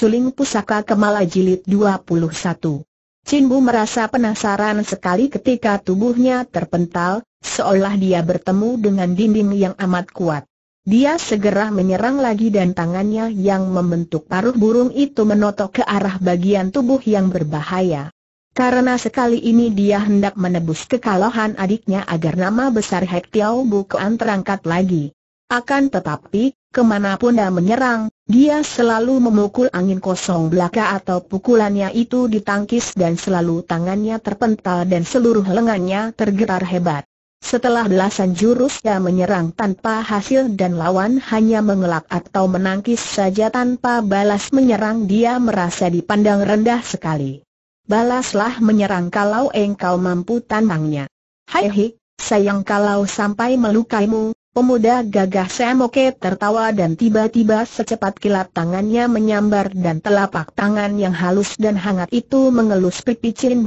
Suling Pusaka Kemala Jilid 21 Chin merasa penasaran sekali ketika tubuhnya terpental, seolah dia bertemu dengan dinding yang amat kuat. Dia segera menyerang lagi dan tangannya yang membentuk paruh burung itu menotok ke arah bagian tubuh yang berbahaya. Karena sekali ini dia hendak menebus kekalahan adiknya agar nama besar Hek Tiao terangkat lagi. Akan tetapi, Kemanapun dia menyerang, dia selalu memukul angin kosong belaka atau pukulannya itu ditangkis dan selalu tangannya terpental dan seluruh lengannya tergetar hebat. Setelah belasan jurus dia menyerang tanpa hasil dan lawan hanya mengelak atau menangkis saja tanpa balas menyerang dia merasa dipandang rendah sekali. Balaslah menyerang kalau engkau mampu tanangnya. Hai hik, sayang kalau sampai melukaimu, Pemuda gagah Samoke tertawa dan tiba-tiba secepat kilat tangannya menyambar dan telapak tangan yang halus dan hangat itu mengelus pipi Chin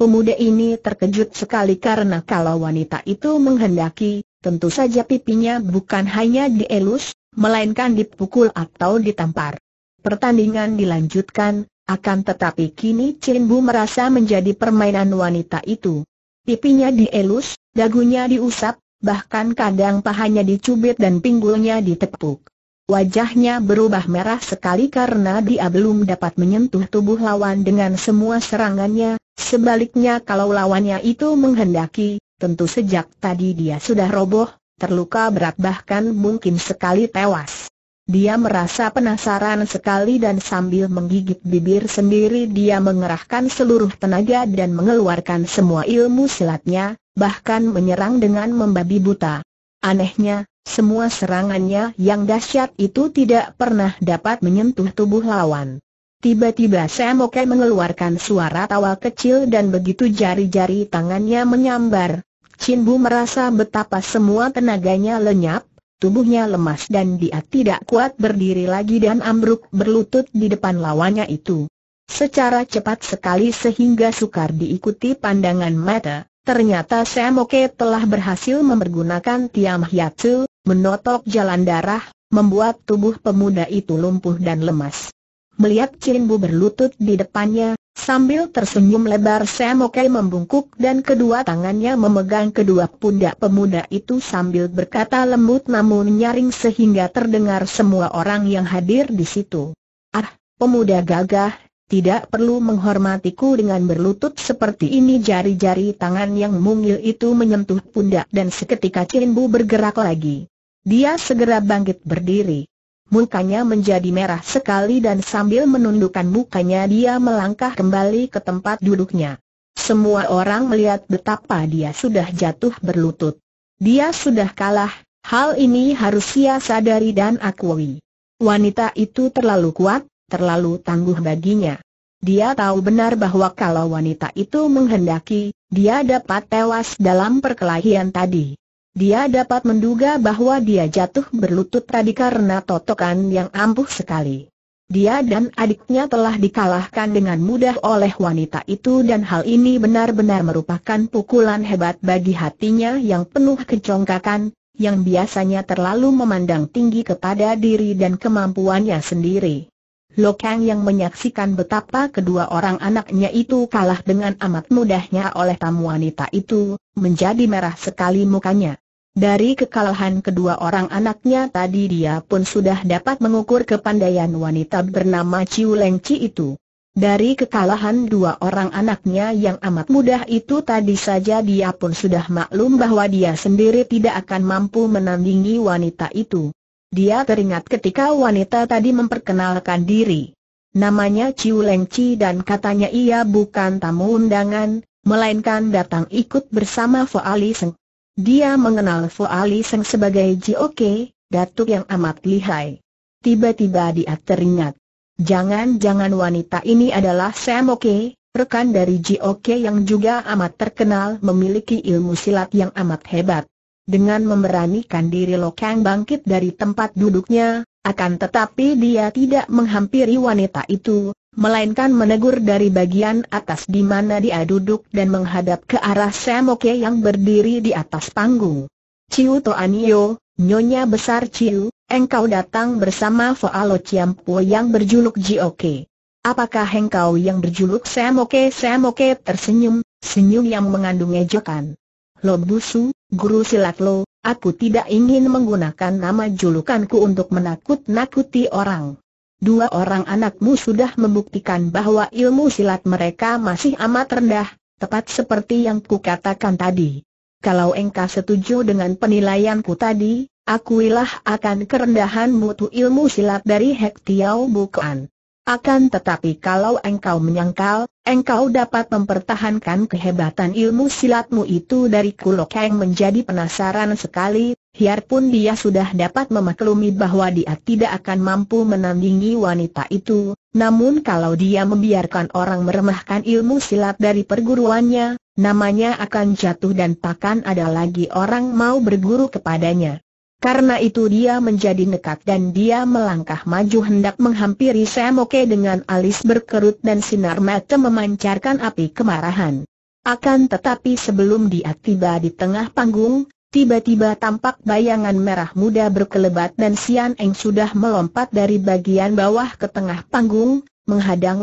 Pemuda ini terkejut sekali karena kalau wanita itu menghendaki, tentu saja pipinya bukan hanya dielus, melainkan dipukul atau ditampar. Pertandingan dilanjutkan, akan tetapi kini Chin merasa menjadi permainan wanita itu. Pipinya dielus, dagunya diusap, bahkan kadang pahanya dicubit dan pinggulnya ditepuk. Wajahnya berubah merah sekali karena dia belum dapat menyentuh tubuh lawan dengan semua serangannya, sebaliknya kalau lawannya itu menghendaki, tentu sejak tadi dia sudah roboh, terluka berat bahkan mungkin sekali tewas. Dia merasa penasaran sekali dan sambil menggigit bibir sendiri dia mengerahkan seluruh tenaga dan mengeluarkan semua ilmu silatnya, bahkan menyerang dengan membabi buta. Anehnya, semua serangannya yang dahsyat itu tidak pernah dapat menyentuh tubuh lawan. Tiba-tiba Samoke mengeluarkan suara tawa kecil dan begitu jari-jari tangannya menyambar, Chin merasa betapa semua tenaganya lenyap, tubuhnya lemas dan dia tidak kuat berdiri lagi dan ambruk berlutut di depan lawannya itu. Secara cepat sekali sehingga sukar diikuti pandangan mata, ternyata Semoke telah berhasil mempergunakan Tiam Hyatsu, menotok jalan darah, membuat tubuh pemuda itu lumpuh dan lemas. Melihat Cinbu berlutut di depannya, Sambil tersenyum lebar Sam Oke membungkuk dan kedua tangannya memegang kedua pundak pemuda itu sambil berkata lembut namun nyaring sehingga terdengar semua orang yang hadir di situ. Ah, pemuda gagah, tidak perlu menghormatiku dengan berlutut seperti ini jari-jari tangan yang mungil itu menyentuh pundak dan seketika Chin bergerak lagi. Dia segera bangkit berdiri. Mukanya menjadi merah sekali dan sambil menundukkan mukanya dia melangkah kembali ke tempat duduknya. Semua orang melihat betapa dia sudah jatuh berlutut. Dia sudah kalah, hal ini harus ia sadari dan akui. Wanita itu terlalu kuat, terlalu tangguh baginya. Dia tahu benar bahwa kalau wanita itu menghendaki, dia dapat tewas dalam perkelahian tadi. Dia dapat menduga bahwa dia jatuh berlutut tadi karena totokan yang ampuh sekali. Dia dan adiknya telah dikalahkan dengan mudah oleh wanita itu dan hal ini benar-benar merupakan pukulan hebat bagi hatinya yang penuh kecongkakan, yang biasanya terlalu memandang tinggi kepada diri dan kemampuannya sendiri. Lokang yang menyaksikan betapa kedua orang anaknya itu kalah dengan amat mudahnya oleh tamu wanita itu, menjadi merah sekali mukanya. Dari kekalahan kedua orang anaknya tadi dia pun sudah dapat mengukur kepandaian wanita bernama Ciu Leng itu. Dari kekalahan dua orang anaknya yang amat mudah itu tadi saja dia pun sudah maklum bahwa dia sendiri tidak akan mampu menandingi wanita itu. Dia teringat ketika wanita tadi memperkenalkan diri. Namanya Ciu Leng dan katanya ia bukan tamu undangan, melainkan datang ikut bersama Foali Seng. Dia mengenal Fu Ali Seng sebagai Jok, datuk yang amat lihai. Tiba-tiba dia teringat. Jangan-jangan wanita ini adalah Sam O.K., rekan dari Jok yang juga amat terkenal memiliki ilmu silat yang amat hebat. Dengan memberanikan diri Lo Kang bangkit dari tempat duduknya, akan tetapi dia tidak menghampiri wanita itu, melainkan menegur dari bagian atas di mana dia duduk dan menghadap ke arah Semoke yang berdiri di atas panggung. Ciu Toanio, Nyonya Besar Ciu, engkau datang bersama Foalo Ciampo yang berjuluk Jioke. Apakah engkau yang berjuluk Semoke Semoke tersenyum, senyum yang mengandung ejekan. Lo Busu, guru silat lo, Aku tidak ingin menggunakan nama julukanku untuk menakut-nakuti orang. Dua orang anakmu sudah membuktikan bahwa ilmu silat mereka masih amat rendah, tepat seperti yang kukatakan tadi. Kalau engkau setuju dengan penilaianku tadi, akuilah akan kerendahan mutu ilmu silat dari Hek bukan? Akan tetapi kalau engkau menyangkal, engkau dapat mempertahankan kehebatan ilmu silatmu itu dari Kulok yang menjadi penasaran sekali, biarpun dia sudah dapat memaklumi bahwa dia tidak akan mampu menandingi wanita itu, namun kalau dia membiarkan orang meremahkan ilmu silat dari perguruannya, namanya akan jatuh dan takkan ada lagi orang mau berguru kepadanya. Karena itu dia menjadi nekat dan dia melangkah maju hendak menghampiri Samoke dengan alis berkerut dan sinar mata memancarkan api kemarahan. Akan tetapi sebelum dia tiba di tengah panggung, tiba-tiba tampak bayangan merah muda berkelebat dan Sian Eng sudah melompat dari bagian bawah ke tengah panggung, menghadang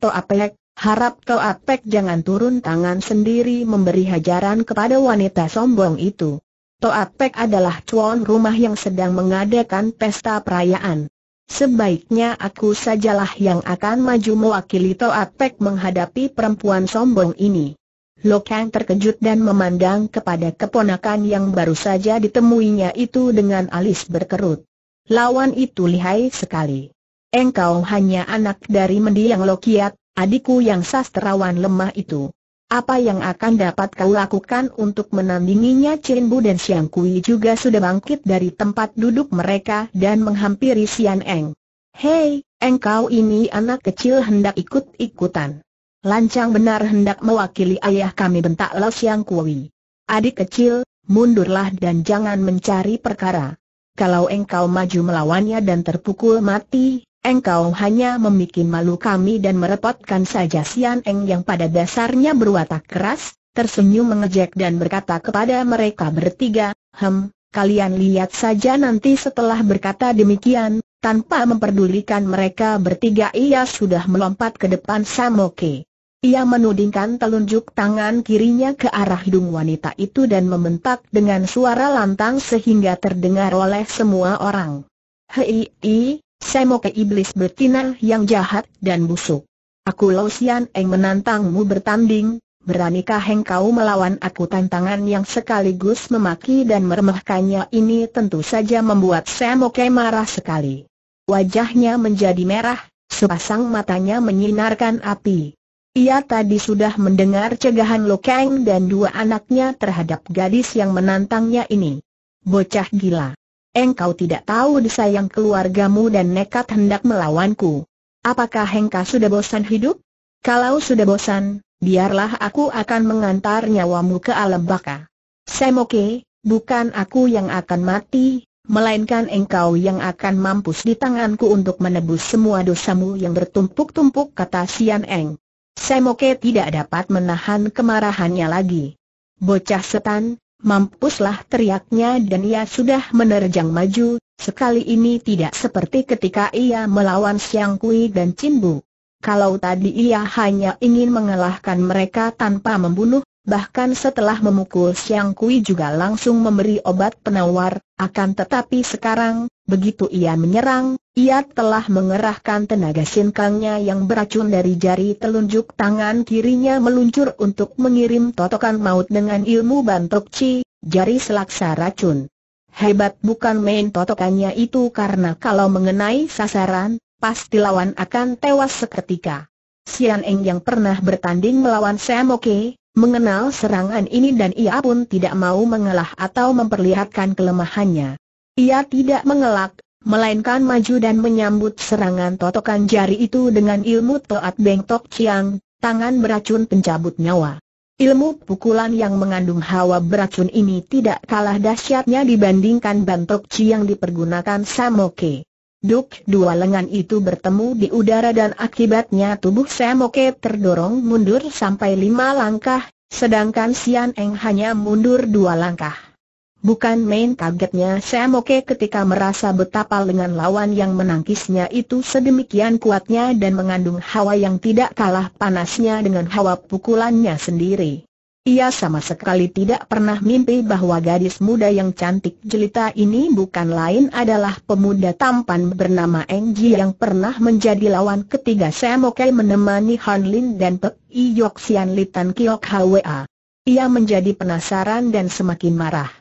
To Apek, harap To Apek jangan turun tangan sendiri memberi hajaran kepada wanita sombong itu. Pek adalah tuan rumah yang sedang mengadakan pesta perayaan. Sebaiknya aku sajalah yang akan maju mewakili Pek menghadapi perempuan sombong ini. Lokang terkejut dan memandang kepada keponakan yang baru saja ditemuinya itu dengan alis berkerut. Lawan itu lihai sekali. Engkau hanya anak dari mendiang Lokiat, adikku yang sastrawan lemah itu. Apa yang akan dapat kau lakukan untuk menandinginya Chin Bu dan Xiang Kui juga sudah bangkit dari tempat duduk mereka dan menghampiri Xian Eng. Hei, engkau ini anak kecil hendak ikut-ikutan. Lancang benar hendak mewakili ayah kami bentak Lo Xiang Kui. Adik kecil, mundurlah dan jangan mencari perkara. Kalau engkau maju melawannya dan terpukul mati, Engkau hanya membuat malu kami dan merepotkan saja Sian Eng yang pada dasarnya berwatak keras, tersenyum mengejek dan berkata kepada mereka bertiga, Hem, kalian lihat saja nanti setelah berkata demikian, tanpa memperdulikan mereka bertiga ia sudah melompat ke depan Samoke. Ia menudingkan telunjuk tangan kirinya ke arah hidung wanita itu dan membentak dengan suara lantang sehingga terdengar oleh semua orang. Hei, saya mau ke iblis betina yang jahat dan busuk. Aku Lo Sian Eng menantangmu bertanding, beranikah engkau melawan aku tantangan yang sekaligus memaki dan meremehkannya ini tentu saja membuat saya Semoke marah sekali. Wajahnya menjadi merah, sepasang matanya menyinarkan api. Ia tadi sudah mendengar cegahan Kang dan dua anaknya terhadap gadis yang menantangnya ini. Bocah gila engkau tidak tahu disayang keluargamu dan nekat hendak melawanku. Apakah engkau sudah bosan hidup? Kalau sudah bosan, biarlah aku akan mengantar nyawamu ke alam baka. Semoke, bukan aku yang akan mati, melainkan engkau yang akan mampus di tanganku untuk menebus semua dosamu yang bertumpuk-tumpuk kata Sian Eng. Semoke tidak dapat menahan kemarahannya lagi. Bocah setan, Mampuslah teriaknya dan ia sudah menerjang maju, sekali ini tidak seperti ketika ia melawan Siang Kui dan Cimbu. Kalau tadi ia hanya ingin mengalahkan mereka tanpa membunuh bahkan setelah memukul Siang Kui juga langsung memberi obat penawar, akan tetapi sekarang, begitu ia menyerang, ia telah mengerahkan tenaga sinkangnya yang beracun dari jari telunjuk tangan kirinya meluncur untuk mengirim totokan maut dengan ilmu bantok chi, jari selaksa racun. Hebat bukan main totokannya itu karena kalau mengenai sasaran, pasti lawan akan tewas seketika. Sian Eng yang pernah bertanding melawan Sam Oke, mengenal serangan ini dan ia pun tidak mau mengalah atau memperlihatkan kelemahannya. Ia tidak mengelak, melainkan maju dan menyambut serangan totokan jari itu dengan ilmu Toat Beng Tok Chiang, tangan beracun pencabut nyawa. Ilmu pukulan yang mengandung hawa beracun ini tidak kalah dahsyatnya dibandingkan bantok ciang dipergunakan Samoke. Duk, dua lengan itu bertemu di udara dan akibatnya tubuh Semoke terdorong mundur sampai lima langkah, sedangkan Sian Eng hanya mundur dua langkah. Bukan main kagetnya Semoke ketika merasa betapa lengan lawan yang menangkisnya itu sedemikian kuatnya dan mengandung hawa yang tidak kalah panasnya dengan hawa pukulannya sendiri. Ia sama sekali tidak pernah mimpi bahwa gadis muda yang cantik jelita ini bukan lain adalah pemuda tampan bernama Eng Ji yang pernah menjadi lawan ketiga Samokai menemani Han Lin dan Pek I Yok Sian Litan Kiok Hwa. Ia menjadi penasaran dan semakin marah.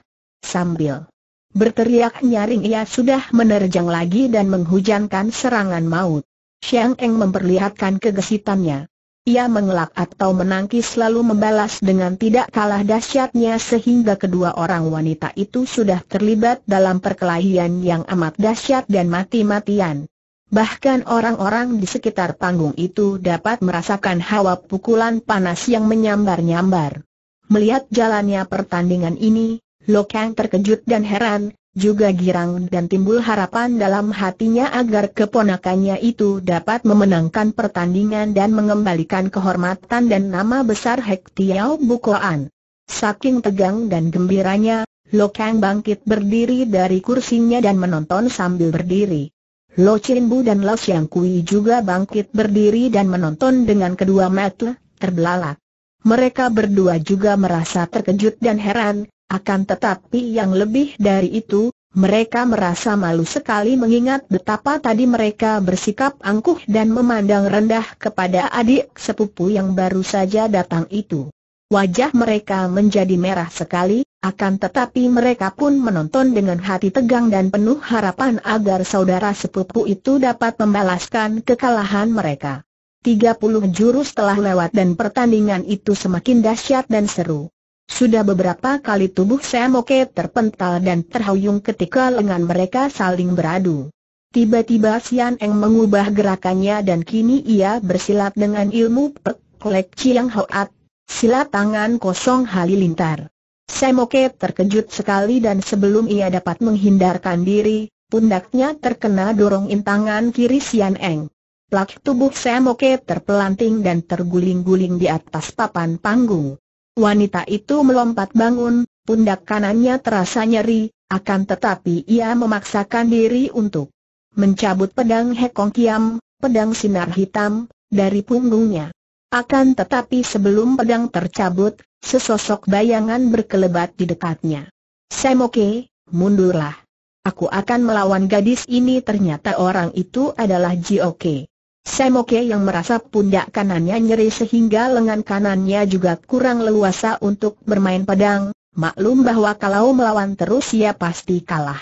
Sambil berteriak nyaring ia sudah menerjang lagi dan menghujankan serangan maut. Xiang Eng memperlihatkan kegesitannya. Ia mengelak atau menangkis lalu membalas dengan tidak kalah dahsyatnya sehingga kedua orang wanita itu sudah terlibat dalam perkelahian yang amat dahsyat dan mati-matian. Bahkan orang-orang di sekitar panggung itu dapat merasakan hawa pukulan panas yang menyambar-nyambar. Melihat jalannya pertandingan ini, Lokang terkejut dan heran, juga girang dan timbul harapan dalam hatinya agar keponakannya itu dapat memenangkan pertandingan dan mengembalikan kehormatan dan nama besar Hek Tiao Bukoan. Saking tegang dan gembiranya, Lo Kang bangkit berdiri dari kursinya dan menonton sambil berdiri. Lo Chin Bu dan Lo Siang Kui juga bangkit berdiri dan menonton dengan kedua mata terbelalak. Mereka berdua juga merasa terkejut dan heran, akan tetapi yang lebih dari itu, mereka merasa malu sekali mengingat betapa tadi mereka bersikap angkuh dan memandang rendah kepada adik sepupu yang baru saja datang itu. Wajah mereka menjadi merah sekali, akan tetapi mereka pun menonton dengan hati tegang dan penuh harapan agar saudara sepupu itu dapat membalaskan kekalahan mereka. 30 jurus telah lewat dan pertandingan itu semakin dahsyat dan seru. Sudah beberapa kali tubuh Semoke terpental dan terhuyung ketika lengan mereka saling beradu. Tiba-tiba Sian Eng mengubah gerakannya dan kini ia bersilat dengan ilmu Pek Chiang Hoat, silat tangan kosong halilintar. Semoke terkejut sekali dan sebelum ia dapat menghindarkan diri, pundaknya terkena dorong intangan kiri Sian Eng. Plak tubuh Semoke terpelanting dan terguling-guling di atas papan panggung. Wanita itu melompat bangun, pundak kanannya terasa nyeri, akan tetapi ia memaksakan diri untuk mencabut pedang Hekong Kiam, pedang sinar hitam, dari punggungnya. Akan tetapi sebelum pedang tercabut, sesosok bayangan berkelebat di dekatnya. Semoke, mundurlah. Aku akan melawan gadis ini ternyata orang itu adalah Jioke. Semoke yang merasa pundak kanannya nyeri sehingga lengan kanannya juga kurang leluasa untuk bermain pedang, maklum bahwa kalau melawan terus ia pasti kalah.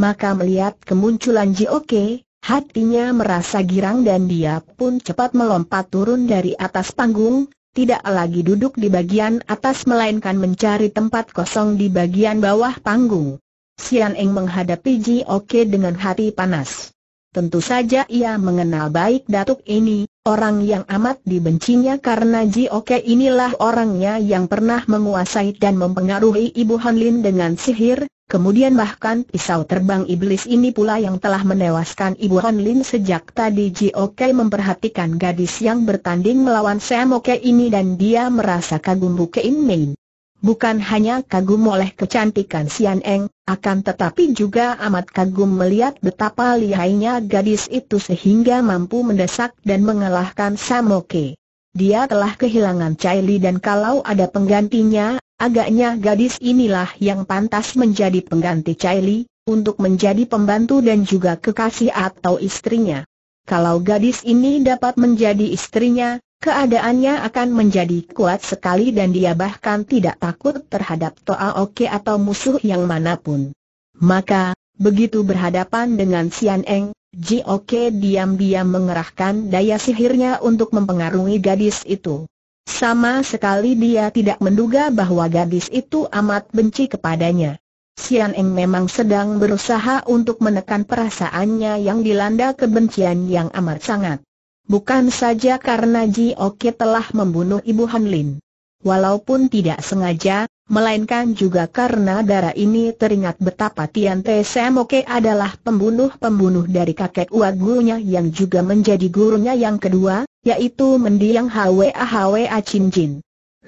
Maka melihat kemunculan Ji Jioke, hatinya merasa girang dan dia pun cepat melompat turun dari atas panggung, tidak lagi duduk di bagian atas melainkan mencari tempat kosong di bagian bawah panggung. Sian Eng menghadapi Ji Jioke dengan hati panas. Tentu saja ia mengenal baik datuk ini, orang yang amat dibencinya karena Ji Oke inilah orangnya yang pernah menguasai dan mempengaruhi Ibu Hanlin dengan sihir, kemudian bahkan pisau terbang iblis ini pula yang telah menewaskan Ibu Hanlin sejak tadi Ji Oke memperhatikan gadis yang bertanding melawan Sam Oke ini dan dia merasa kagum Kein Main. Bukan hanya kagum oleh kecantikan Sian Eng, akan tetapi juga amat kagum melihat betapa lihainya gadis itu sehingga mampu mendesak dan mengalahkan Samoke. Dia telah kehilangan Caili dan kalau ada penggantinya, agaknya gadis inilah yang pantas menjadi pengganti Caili, untuk menjadi pembantu dan juga kekasih atau istrinya. Kalau gadis ini dapat menjadi istrinya, Keadaannya akan menjadi kuat sekali dan dia bahkan tidak takut terhadap Toa Oke atau musuh yang manapun. Maka, begitu berhadapan dengan Sian Eng, Ji Oke diam-diam mengerahkan daya sihirnya untuk mempengaruhi gadis itu. Sama sekali dia tidak menduga bahwa gadis itu amat benci kepadanya. Sian Eng memang sedang berusaha untuk menekan perasaannya yang dilanda kebencian yang amat sangat. Bukan saja karena Ji Oki telah membunuh Ibu Han Lin. Walaupun tidak sengaja, melainkan juga karena darah ini teringat betapa Tian Te Oke adalah pembunuh-pembunuh dari kakek uagunya yang juga menjadi gurunya yang kedua, yaitu mendiang Hwa Hwa Chin Jin.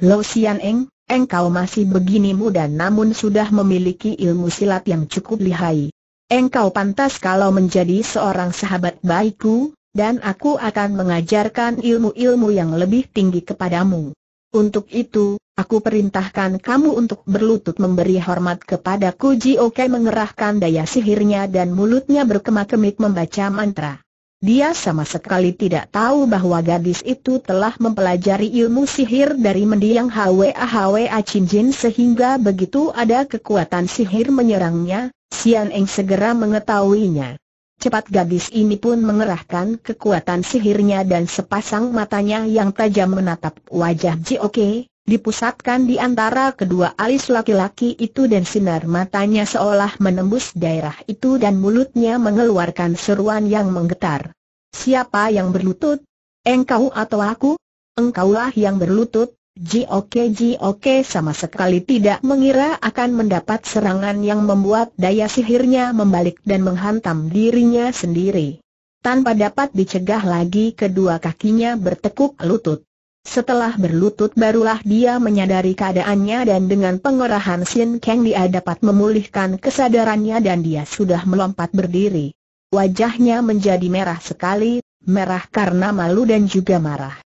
Lo Sian Eng, engkau masih begini muda namun sudah memiliki ilmu silat yang cukup lihai. Engkau pantas kalau menjadi seorang sahabat baikku, dan aku akan mengajarkan ilmu-ilmu yang lebih tinggi kepadamu. Untuk itu, aku perintahkan kamu untuk berlutut memberi hormat kepada Kuji Oke mengerahkan daya sihirnya dan mulutnya berkemak-kemik membaca mantra. Dia sama sekali tidak tahu bahwa gadis itu telah mempelajari ilmu sihir dari mendiang Hwa Hwa Cinjin sehingga begitu ada kekuatan sihir menyerangnya, Sian Eng segera mengetahuinya. Cepat gadis ini pun mengerahkan kekuatan sihirnya dan sepasang matanya yang tajam menatap wajah Jioke, dipusatkan di antara kedua alis laki-laki itu dan sinar matanya seolah menembus daerah itu dan mulutnya mengeluarkan seruan yang menggetar. Siapa yang berlutut? Engkau atau aku? Engkaulah yang berlutut, Jioke Jioke sama sekali tidak mengira akan mendapat serangan yang membuat daya sihirnya membalik dan menghantam dirinya sendiri. Tanpa dapat dicegah lagi kedua kakinya bertekuk lutut. Setelah berlutut barulah dia menyadari keadaannya dan dengan pengerahan Sin Kang dia dapat memulihkan kesadarannya dan dia sudah melompat berdiri. Wajahnya menjadi merah sekali, merah karena malu dan juga marah.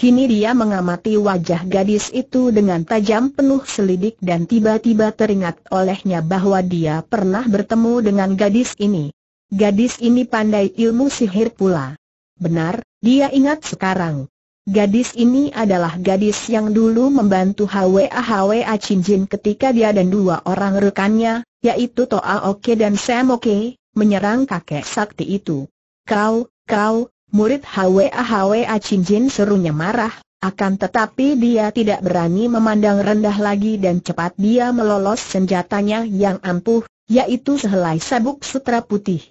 Kini dia mengamati wajah gadis itu dengan tajam penuh selidik dan tiba-tiba teringat olehnya bahwa dia pernah bertemu dengan gadis ini. Gadis ini pandai ilmu sihir pula. Benar, dia ingat sekarang. Gadis ini adalah gadis yang dulu membantu HWA HWA Cinjin ketika dia dan dua orang rekannya, yaitu Toa Oke dan Sam Oke, menyerang kakek sakti itu. Kau, kau, Murid Hwa Hwa Jin serunya marah, akan tetapi dia tidak berani memandang rendah lagi dan cepat dia melolos senjatanya yang ampuh, yaitu sehelai sabuk sutra putih.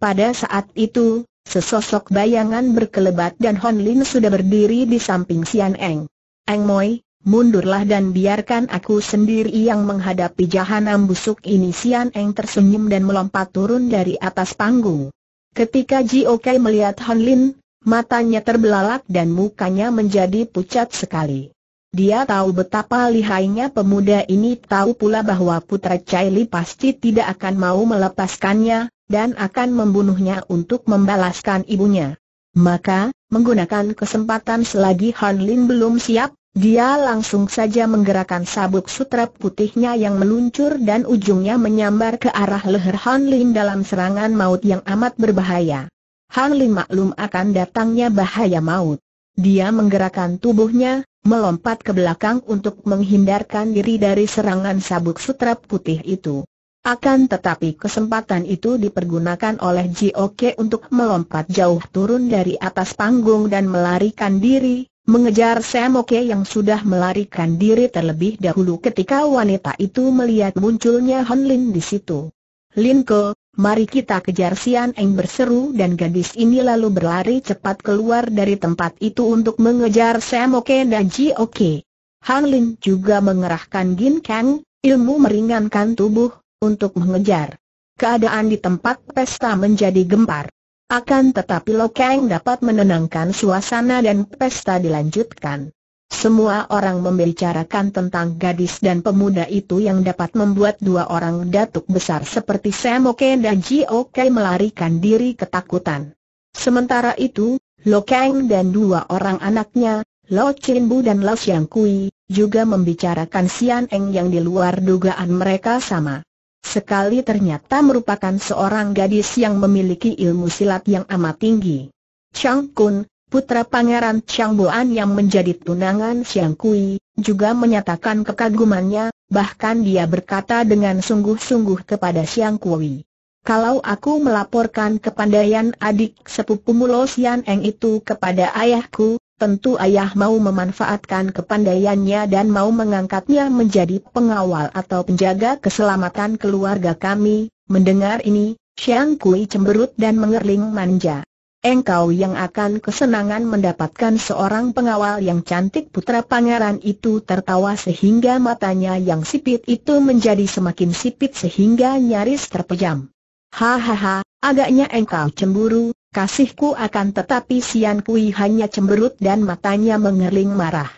Pada saat itu, sesosok bayangan berkelebat dan Hon Lin sudah berdiri di samping Sian Eng. Eng Moi, mundurlah dan biarkan aku sendiri yang menghadapi jahanam busuk ini Sian Eng tersenyum dan melompat turun dari atas panggung. Ketika Jiokei melihat Hanlin, Lin, matanya terbelalak dan mukanya menjadi pucat sekali. Dia tahu betapa lihainya pemuda ini tahu pula bahwa putra Caili pasti tidak akan mau melepaskannya, dan akan membunuhnya untuk membalaskan ibunya. Maka, menggunakan kesempatan selagi Han Lin belum siap, dia langsung saja menggerakkan sabuk sutra putihnya yang meluncur dan ujungnya menyambar ke arah leher Han Lin dalam serangan maut yang amat berbahaya. Han Lin maklum akan datangnya bahaya maut. Dia menggerakkan tubuhnya, melompat ke belakang untuk menghindarkan diri dari serangan sabuk sutra putih itu. Akan tetapi kesempatan itu dipergunakan oleh Jioke untuk melompat jauh turun dari atas panggung dan melarikan diri, Mengejar Semoke yang sudah melarikan diri terlebih dahulu ketika wanita itu melihat munculnya Hanlin Lin di situ. Lin Ke, mari kita kejar Sian Eng berseru dan gadis ini lalu berlari cepat keluar dari tempat itu untuk mengejar Semoke dan Ji Oke. Han Lin juga mengerahkan Gin Kang, ilmu meringankan tubuh, untuk mengejar. Keadaan di tempat pesta menjadi gempar. Akan tetapi Lo Kang dapat menenangkan suasana dan pesta dilanjutkan. Semua orang membicarakan tentang gadis dan pemuda itu yang dapat membuat dua orang datuk besar seperti Oke dan Oke melarikan diri ketakutan. Sementara itu, Lo Kang dan dua orang anaknya, Lo Chin Bu dan Lo Xiang Kui, juga membicarakan Sian Eng yang di luar dugaan mereka sama. Sekali ternyata merupakan seorang gadis yang memiliki ilmu silat yang amat tinggi. Chang Kun, putra pangeran Chang Boan yang menjadi tunangan Xiang Kui, juga menyatakan kekagumannya, bahkan dia berkata dengan sungguh-sungguh kepada Xiang Kui. Kalau aku melaporkan kepandaian adik sepupu Mulosian Xian Eng itu kepada ayahku, Tentu ayah mau memanfaatkan kepandaiannya dan mau mengangkatnya menjadi pengawal atau penjaga keselamatan keluarga kami. Mendengar ini, Xiang Kui cemberut dan mengerling manja. Engkau yang akan kesenangan mendapatkan seorang pengawal yang cantik putra pangeran itu tertawa sehingga matanya yang sipit itu menjadi semakin sipit sehingga nyaris terpejam. Hahaha, agaknya engkau cemburu, Kasihku akan tetapi Sian Kui hanya cemberut dan matanya mengerling marah.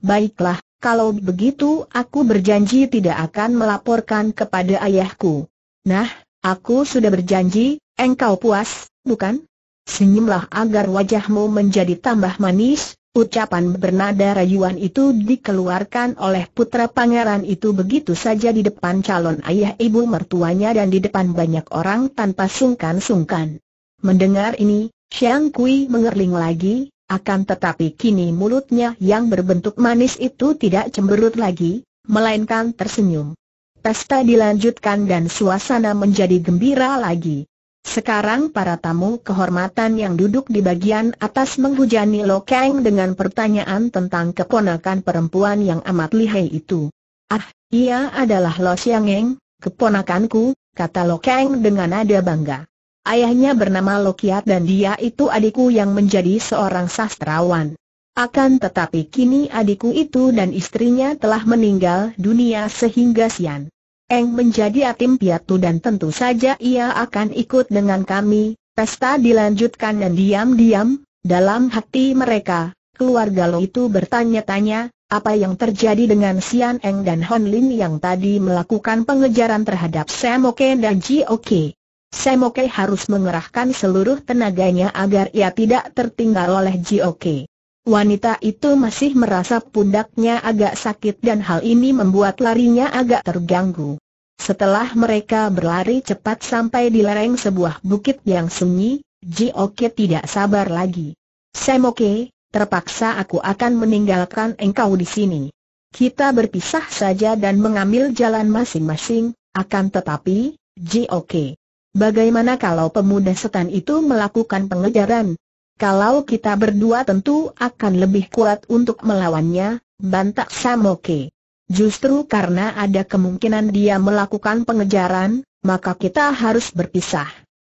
Baiklah, kalau begitu aku berjanji tidak akan melaporkan kepada ayahku. Nah, aku sudah berjanji, engkau puas, bukan? Senyumlah agar wajahmu menjadi tambah manis, Ucapan bernada rayuan itu dikeluarkan oleh putra pangeran itu begitu saja di depan calon ayah ibu mertuanya dan di depan banyak orang tanpa sungkan-sungkan. Mendengar ini, Xiang Kui mengerling lagi, akan tetapi kini mulutnya yang berbentuk manis itu tidak cemberut lagi, melainkan tersenyum. Pesta dilanjutkan dan suasana menjadi gembira lagi. Sekarang para tamu kehormatan yang duduk di bagian atas menghujani Lo Kang dengan pertanyaan tentang keponakan perempuan yang amat lihai itu. Ah, ia adalah Lo Xiangeng, keponakanku, kata Lo Kang dengan nada bangga. Ayahnya bernama Lokiat dan dia itu adikku yang menjadi seorang sastrawan. Akan tetapi kini adikku itu dan istrinya telah meninggal dunia sehingga Sian Eng menjadi atim piatu dan tentu saja ia akan ikut dengan kami. Pesta dilanjutkan dan diam-diam, dalam hati mereka, keluarga Lo itu bertanya-tanya, apa yang terjadi dengan Sian Eng dan Hon Lin yang tadi melakukan pengejaran terhadap Sam Oke dan Ji Oke. Semoke harus mengerahkan seluruh tenaganya agar ia tidak tertinggal oleh Jioke. Wanita itu masih merasa pundaknya agak sakit dan hal ini membuat larinya agak terganggu. Setelah mereka berlari cepat sampai di lereng sebuah bukit yang sunyi, Jioke tidak sabar lagi. Semoke, terpaksa aku akan meninggalkan engkau di sini. Kita berpisah saja dan mengambil jalan masing-masing, akan tetapi, Jioke. Bagaimana kalau pemuda setan itu melakukan pengejaran? Kalau kita berdua tentu akan lebih kuat untuk melawannya, bantak Samoke. Justru karena ada kemungkinan dia melakukan pengejaran, maka kita harus berpisah.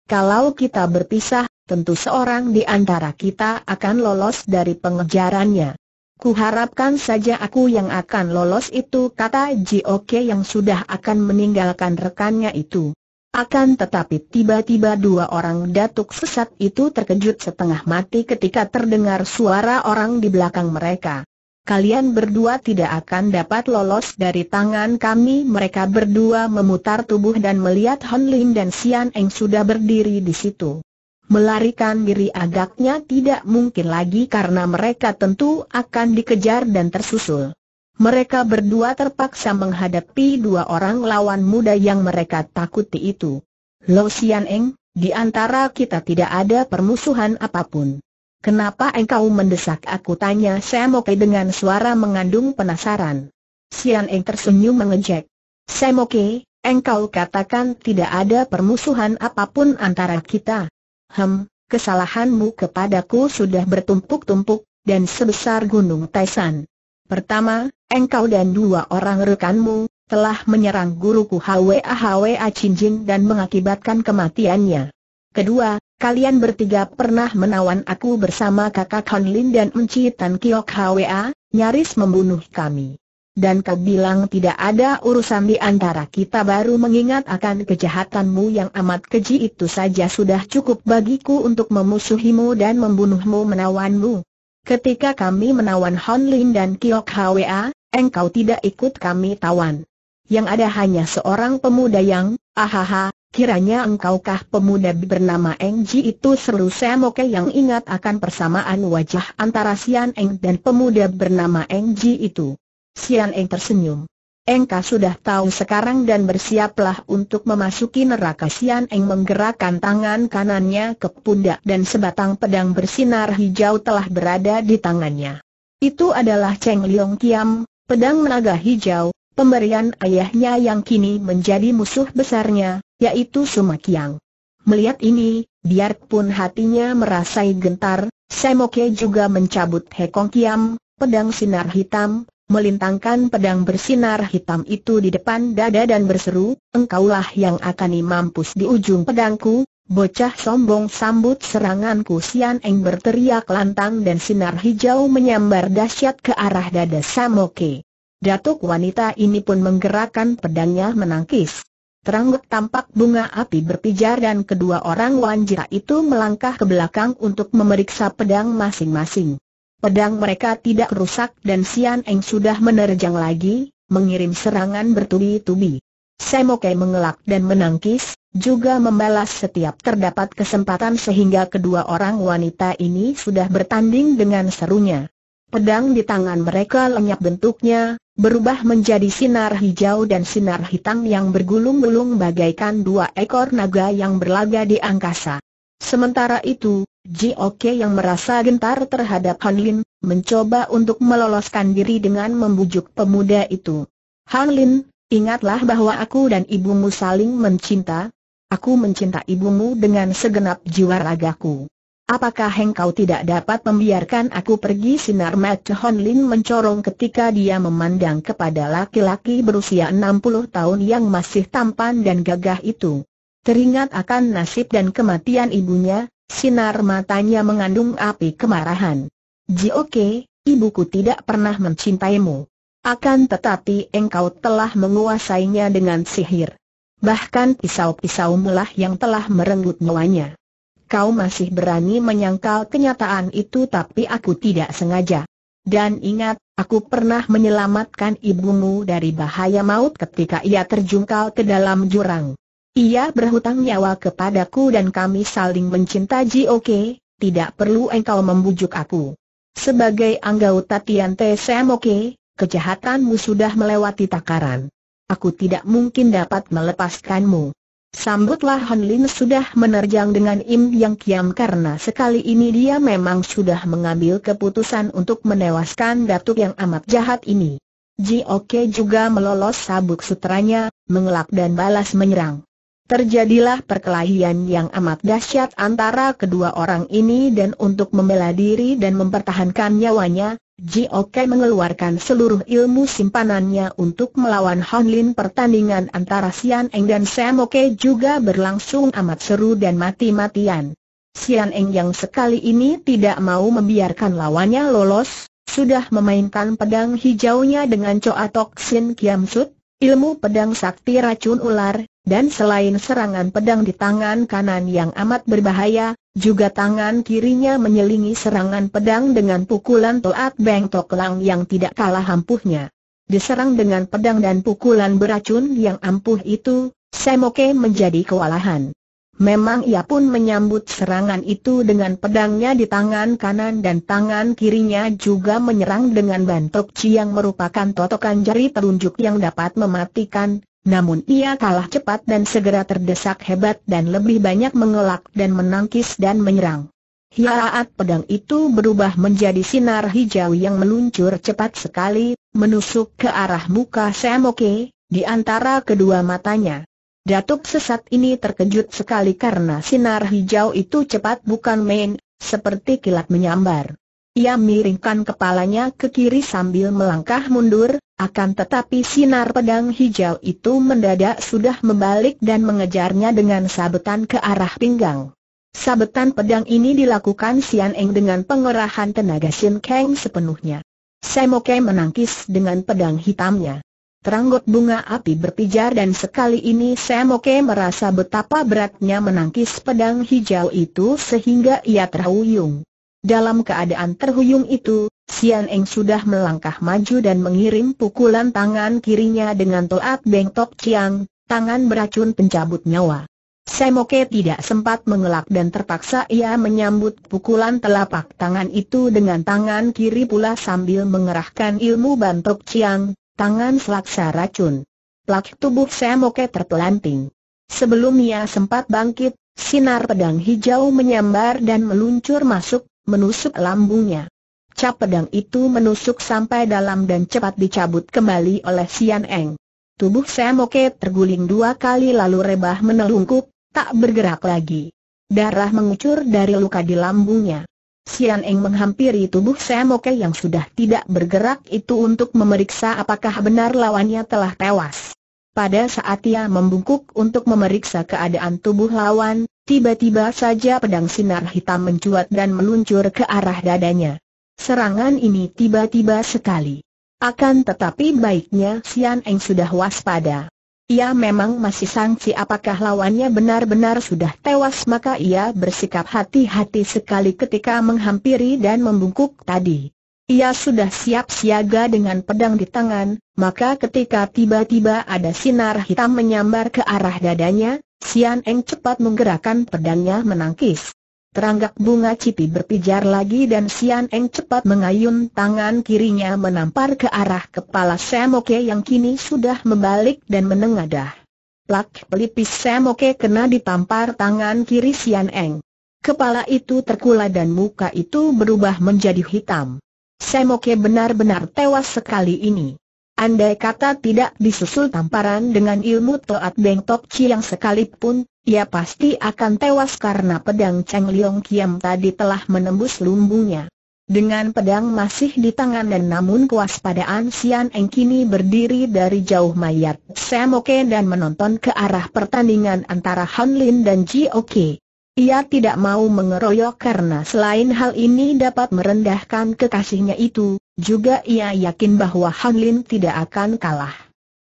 Kalau kita berpisah, tentu seorang di antara kita akan lolos dari pengejarannya. Kuharapkan saja aku yang akan lolos itu kata Jioke yang sudah akan meninggalkan rekannya itu. Akan tetapi tiba-tiba dua orang datuk sesat itu terkejut setengah mati ketika terdengar suara orang di belakang mereka. Kalian berdua tidak akan dapat lolos dari tangan kami Mereka berdua memutar tubuh dan melihat Hon Lin dan Xian Eng sudah berdiri di situ Melarikan diri agaknya tidak mungkin lagi karena mereka tentu akan dikejar dan tersusul mereka berdua terpaksa menghadapi dua orang lawan muda yang mereka takuti itu. Lo Sian Eng, di antara kita tidak ada permusuhan apapun. Kenapa engkau mendesak aku tanya Semoke dengan suara mengandung penasaran. Sian Eng tersenyum mengejek. Semoke, engkau katakan tidak ada permusuhan apapun antara kita. Hem, kesalahanmu kepadaku sudah bertumpuk-tumpuk, dan sebesar gunung Taisan. Pertama, engkau dan dua orang rekanmu, telah menyerang guruku Hwa Hwa Jin dan mengakibatkan kematiannya. Kedua, kalian bertiga pernah menawan aku bersama kakak Han Lin dan Enci Tan Kiok Hwa, nyaris membunuh kami. Dan kau bilang tidak ada urusan di antara kita baru mengingat akan kejahatanmu yang amat keji itu saja sudah cukup bagiku untuk memusuhimu dan membunuhmu menawanmu. Ketika kami menawan Hon Lin dan Kiok Hwa, engkau tidak ikut kami tawan. Yang ada hanya seorang pemuda yang, ahaha, kiranya engkaukah pemuda bernama Eng Ji itu seru Semoke yang ingat akan persamaan wajah antara Sian Eng dan pemuda bernama Eng Ji itu. Sian Eng tersenyum. Engkau sudah tahu sekarang dan bersiaplah untuk memasuki neraka Sian Eng menggerakkan tangan kanannya ke pundak dan sebatang pedang bersinar hijau telah berada di tangannya. Itu adalah Cheng Liong Kiam, pedang naga hijau, pemberian ayahnya yang kini menjadi musuh besarnya, yaitu Suma Kiang. Melihat ini, biarpun hatinya merasai gentar, Semoke juga mencabut Hekong Kiam, pedang sinar hitam, melintangkan pedang bersinar hitam itu di depan dada dan berseru, engkaulah yang akan imampus di ujung pedangku, bocah sombong sambut seranganku Sian Eng berteriak lantang dan sinar hijau menyambar dahsyat ke arah dada Samoke. Datuk wanita ini pun menggerakkan pedangnya menangkis. Terangguk tampak bunga api berpijar dan kedua orang wanjira itu melangkah ke belakang untuk memeriksa pedang masing-masing pedang mereka tidak rusak dan Sian Eng sudah menerjang lagi, mengirim serangan bertubi-tubi. Semoke mengelak dan menangkis, juga membalas setiap terdapat kesempatan sehingga kedua orang wanita ini sudah bertanding dengan serunya. Pedang di tangan mereka lenyap bentuknya, berubah menjadi sinar hijau dan sinar hitam yang bergulung-gulung bagaikan dua ekor naga yang berlaga di angkasa. Sementara itu, Jiok yang merasa gentar terhadap Han Lin, mencoba untuk meloloskan diri dengan membujuk pemuda itu. Han Lin, ingatlah bahwa aku dan ibumu saling mencinta. Aku mencinta ibumu dengan segenap jiwa ragaku. Apakah engkau tidak dapat membiarkan aku pergi sinar mata Hanlin Lin mencorong ketika dia memandang kepada laki-laki berusia 60 tahun yang masih tampan dan gagah itu. Teringat akan nasib dan kematian ibunya, Sinar matanya mengandung api kemarahan. Jioke, ibuku tidak pernah mencintaimu. Akan tetapi engkau telah menguasainya dengan sihir. Bahkan pisau-pisau mulah yang telah merenggut nyawanya. Kau masih berani menyangkal kenyataan itu tapi aku tidak sengaja. Dan ingat, aku pernah menyelamatkan ibumu dari bahaya maut ketika ia terjungkal ke dalam jurang. Ia berhutang nyawa kepadaku dan kami saling mencinta Oke. tidak perlu engkau membujuk aku. Sebagai anggota Tian Te Oke, kejahatanmu sudah melewati takaran. Aku tidak mungkin dapat melepaskanmu. Sambutlah Han Lin sudah menerjang dengan Im Yang Kiam karena sekali ini dia memang sudah mengambil keputusan untuk menewaskan datuk yang amat jahat ini. Ji Oke juga melolos sabuk sutranya, mengelak dan balas menyerang. Terjadilah perkelahian yang amat dahsyat antara kedua orang ini dan untuk membela diri dan mempertahankan nyawanya, Jiok mengeluarkan seluruh ilmu simpanannya untuk melawan Honlin pertandingan antara Sian Eng dan Samoke juga berlangsung amat seru dan mati-matian. Sian Eng yang sekali ini tidak mau membiarkan lawannya lolos, sudah memainkan pedang hijaunya dengan Coa Tok Sin Kiam Sut, ilmu pedang sakti racun ular, dan selain serangan pedang di tangan kanan yang amat berbahaya, juga tangan kirinya menyelingi serangan pedang dengan pukulan Toat Beng Tok Lang yang tidak kalah ampuhnya. Diserang dengan pedang dan pukulan beracun yang ampuh itu, Semoke menjadi kewalahan. Memang ia pun menyambut serangan itu dengan pedangnya di tangan kanan dan tangan kirinya juga menyerang dengan bantok yang merupakan totokan jari telunjuk yang dapat mematikan, namun ia kalah cepat dan segera terdesak hebat dan lebih banyak mengelak dan menangkis dan menyerang. Hiaat pedang itu berubah menjadi sinar hijau yang meluncur cepat sekali, menusuk ke arah muka Semoke, di antara kedua matanya. Datuk sesat ini terkejut sekali karena sinar hijau itu cepat bukan main, seperti kilat menyambar. Ia miringkan kepalanya ke kiri sambil melangkah mundur, akan tetapi sinar pedang hijau itu mendadak sudah membalik dan mengejarnya dengan sabetan ke arah pinggang. Sabetan pedang ini dilakukan Sian Eng dengan pengerahan tenaga Sin Kang sepenuhnya. Semoke menangkis dengan pedang hitamnya. Teranggut bunga api berpijar dan sekali ini Semoke merasa betapa beratnya menangkis pedang hijau itu sehingga ia terhuyung. Dalam keadaan terhuyung itu, Sian Eng sudah melangkah maju dan mengirim pukulan tangan kirinya dengan toat Beng Tok Chiang, tangan beracun pencabut nyawa. Semoke tidak sempat mengelak dan terpaksa ia menyambut pukulan telapak tangan itu dengan tangan kiri pula sambil mengerahkan ilmu bantok ciang, tangan selaksa racun. Plak tubuh Semoke terpelanting. Sebelum ia sempat bangkit, sinar pedang hijau menyambar dan meluncur masuk, menusuk lambungnya. Cap pedang itu menusuk sampai dalam dan cepat dicabut kembali oleh Sian Eng. Tubuh Semoke terguling dua kali lalu rebah menelungkup, tak bergerak lagi. Darah mengucur dari luka di lambungnya. Sian Eng menghampiri tubuh Semoke yang sudah tidak bergerak itu untuk memeriksa apakah benar lawannya telah tewas. Pada saat ia membungkuk untuk memeriksa keadaan tubuh lawan, tiba-tiba saja pedang sinar hitam mencuat dan meluncur ke arah dadanya. Serangan ini tiba-tiba sekali. Akan tetapi baiknya Sian Eng sudah waspada. Ia memang masih sangsi apakah lawannya benar-benar sudah tewas maka ia bersikap hati-hati sekali ketika menghampiri dan membungkuk tadi. Ia sudah siap siaga dengan pedang di tangan, maka ketika tiba-tiba ada sinar hitam menyambar ke arah dadanya, Sian Eng cepat menggerakkan pedangnya menangkis. Teranggak bunga cipi berpijar lagi dan Sian Eng cepat mengayun tangan kirinya menampar ke arah kepala Semoke yang kini sudah membalik dan menengadah. Plak pelipis Semoke kena ditampar tangan kiri Sian Eng. Kepala itu terkula dan muka itu berubah menjadi hitam. Semoke benar-benar tewas sekali ini. Andai kata tidak disusul tamparan dengan ilmu Toat Beng Tok yang sekalipun, ia pasti akan tewas karena pedang Cheng Liong Kiam tadi telah menembus lumbungnya. Dengan pedang masih di tangan dan namun kewaspadaan Sian Eng kini berdiri dari jauh mayat Semoke dan menonton ke arah pertandingan antara Han Lin dan Ji Oke. Ia tidak mau mengeroyok karena selain hal ini dapat merendahkan kekasihnya itu, juga ia yakin bahwa Hanlin tidak akan kalah.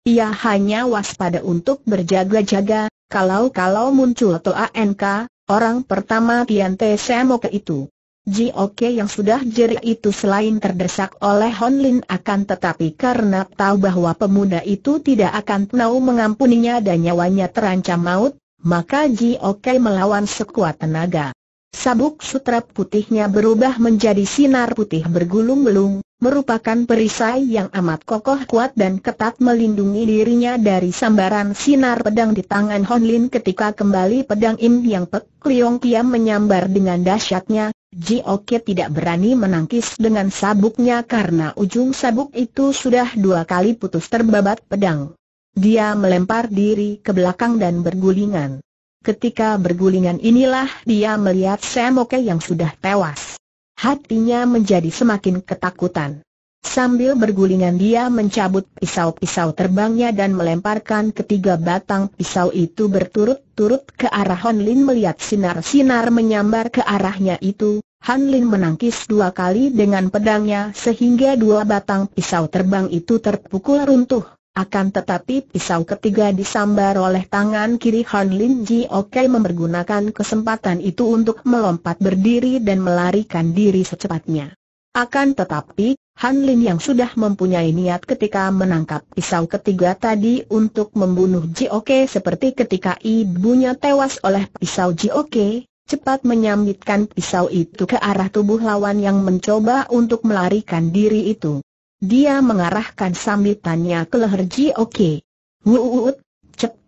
Ia hanya waspada untuk berjaga-jaga, kalau-kalau muncul Toa NK, orang pertama Tian Te Semoke itu. Ji Oke yang sudah jeri itu selain terdesak oleh Hanlin akan tetapi karena tahu bahwa pemuda itu tidak akan tahu mengampuninya dan nyawanya terancam maut, maka Ji Oke melawan sekuat tenaga. Sabuk sutra putihnya berubah menjadi sinar putih bergulung-gulung, merupakan perisai yang amat kokoh kuat dan ketat melindungi dirinya dari sambaran sinar pedang di tangan Honlin ketika kembali pedang Im Yang Pek Liong Kiam menyambar dengan dahsyatnya. Ji Oke tidak berani menangkis dengan sabuknya karena ujung sabuk itu sudah dua kali putus terbabat pedang. Dia melempar diri ke belakang dan bergulingan. Ketika bergulingan inilah dia melihat Semoke yang sudah tewas hatinya menjadi semakin ketakutan. Sambil bergulingan dia mencabut pisau-pisau terbangnya dan melemparkan ketiga batang pisau itu berturut-turut ke arah Han Lin melihat sinar-sinar menyambar ke arahnya itu. Han Lin menangkis dua kali dengan pedangnya sehingga dua batang pisau terbang itu terpukul runtuh. Akan tetapi pisau ketiga disambar oleh tangan kiri Han Lin Ji Oke mempergunakan kesempatan itu untuk melompat berdiri dan melarikan diri secepatnya. Akan tetapi, Han Lin yang sudah mempunyai niat ketika menangkap pisau ketiga tadi untuk membunuh Ji Oke seperti ketika ibunya tewas oleh pisau Ji Oke, cepat menyambitkan pisau itu ke arah tubuh lawan yang mencoba untuk melarikan diri itu. Dia mengarahkan sambitannya ke leher Ji Oke. Wuut, cep,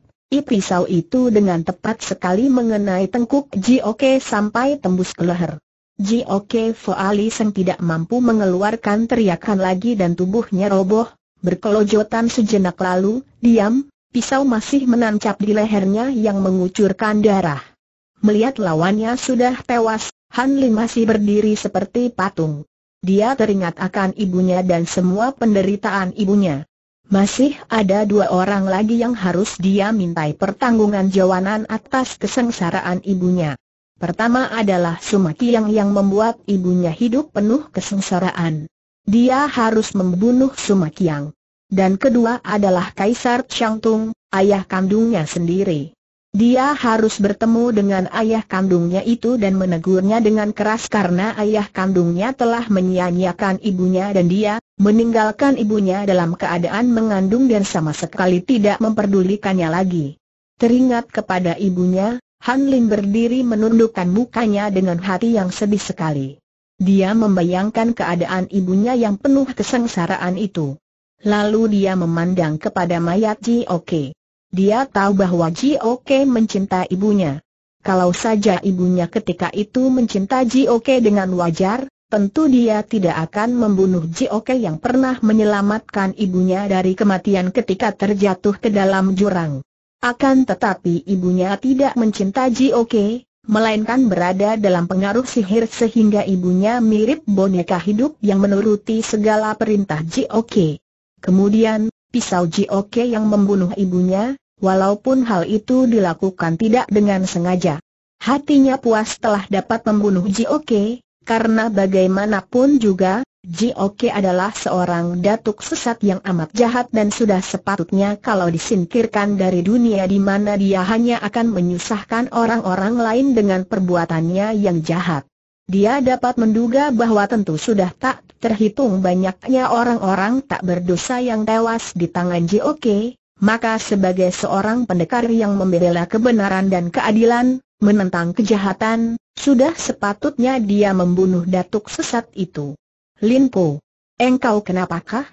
pisau itu dengan tepat sekali mengenai tengkuk Ji Oke sampai tembus ke leher. Ji Oke Jioke Foalisen tidak mampu mengeluarkan teriakan lagi dan tubuhnya roboh, berkelojotan sejenak lalu, diam, pisau masih menancap di lehernya yang mengucurkan darah. Melihat lawannya sudah tewas, Han Lin masih berdiri seperti patung dia teringat akan ibunya dan semua penderitaan ibunya. Masih ada dua orang lagi yang harus dia mintai pertanggungan jawaban atas kesengsaraan ibunya. Pertama adalah Sumaki yang yang membuat ibunya hidup penuh kesengsaraan. Dia harus membunuh Sumakiang. Dan kedua adalah Kaisar Changtung, ayah kandungnya sendiri. Dia harus bertemu dengan ayah kandungnya itu dan menegurnya dengan keras karena ayah kandungnya telah menyia-nyiakan ibunya dan dia, meninggalkan ibunya dalam keadaan mengandung dan sama sekali tidak memperdulikannya lagi. Teringat kepada ibunya, Han Lin berdiri menundukkan mukanya dengan hati yang sedih sekali. Dia membayangkan keadaan ibunya yang penuh kesengsaraan itu. Lalu dia memandang kepada mayat Ji Oke. Dia tahu bahwa Jioke mencinta ibunya. Kalau saja ibunya ketika itu mencinta Jioke dengan wajar, tentu dia tidak akan membunuh Jioke yang pernah menyelamatkan ibunya dari kematian ketika terjatuh ke dalam jurang. Akan tetapi ibunya tidak mencinta Jioke, melainkan berada dalam pengaruh sihir sehingga ibunya mirip boneka hidup yang menuruti segala perintah Jioke. Kemudian, pisau Jioke yang membunuh ibunya, walaupun hal itu dilakukan tidak dengan sengaja. Hatinya puas telah dapat membunuh Jioke, karena bagaimanapun juga, Jioke adalah seorang datuk sesat yang amat jahat dan sudah sepatutnya kalau disingkirkan dari dunia di mana dia hanya akan menyusahkan orang-orang lain dengan perbuatannya yang jahat. Dia dapat menduga bahwa tentu sudah tak terhitung banyaknya orang-orang tak berdosa yang tewas di tangan JOK. maka sebagai seorang pendekar yang membela kebenaran dan keadilan, menentang kejahatan, sudah sepatutnya dia membunuh datuk sesat itu. Lin Po, engkau kenapakah?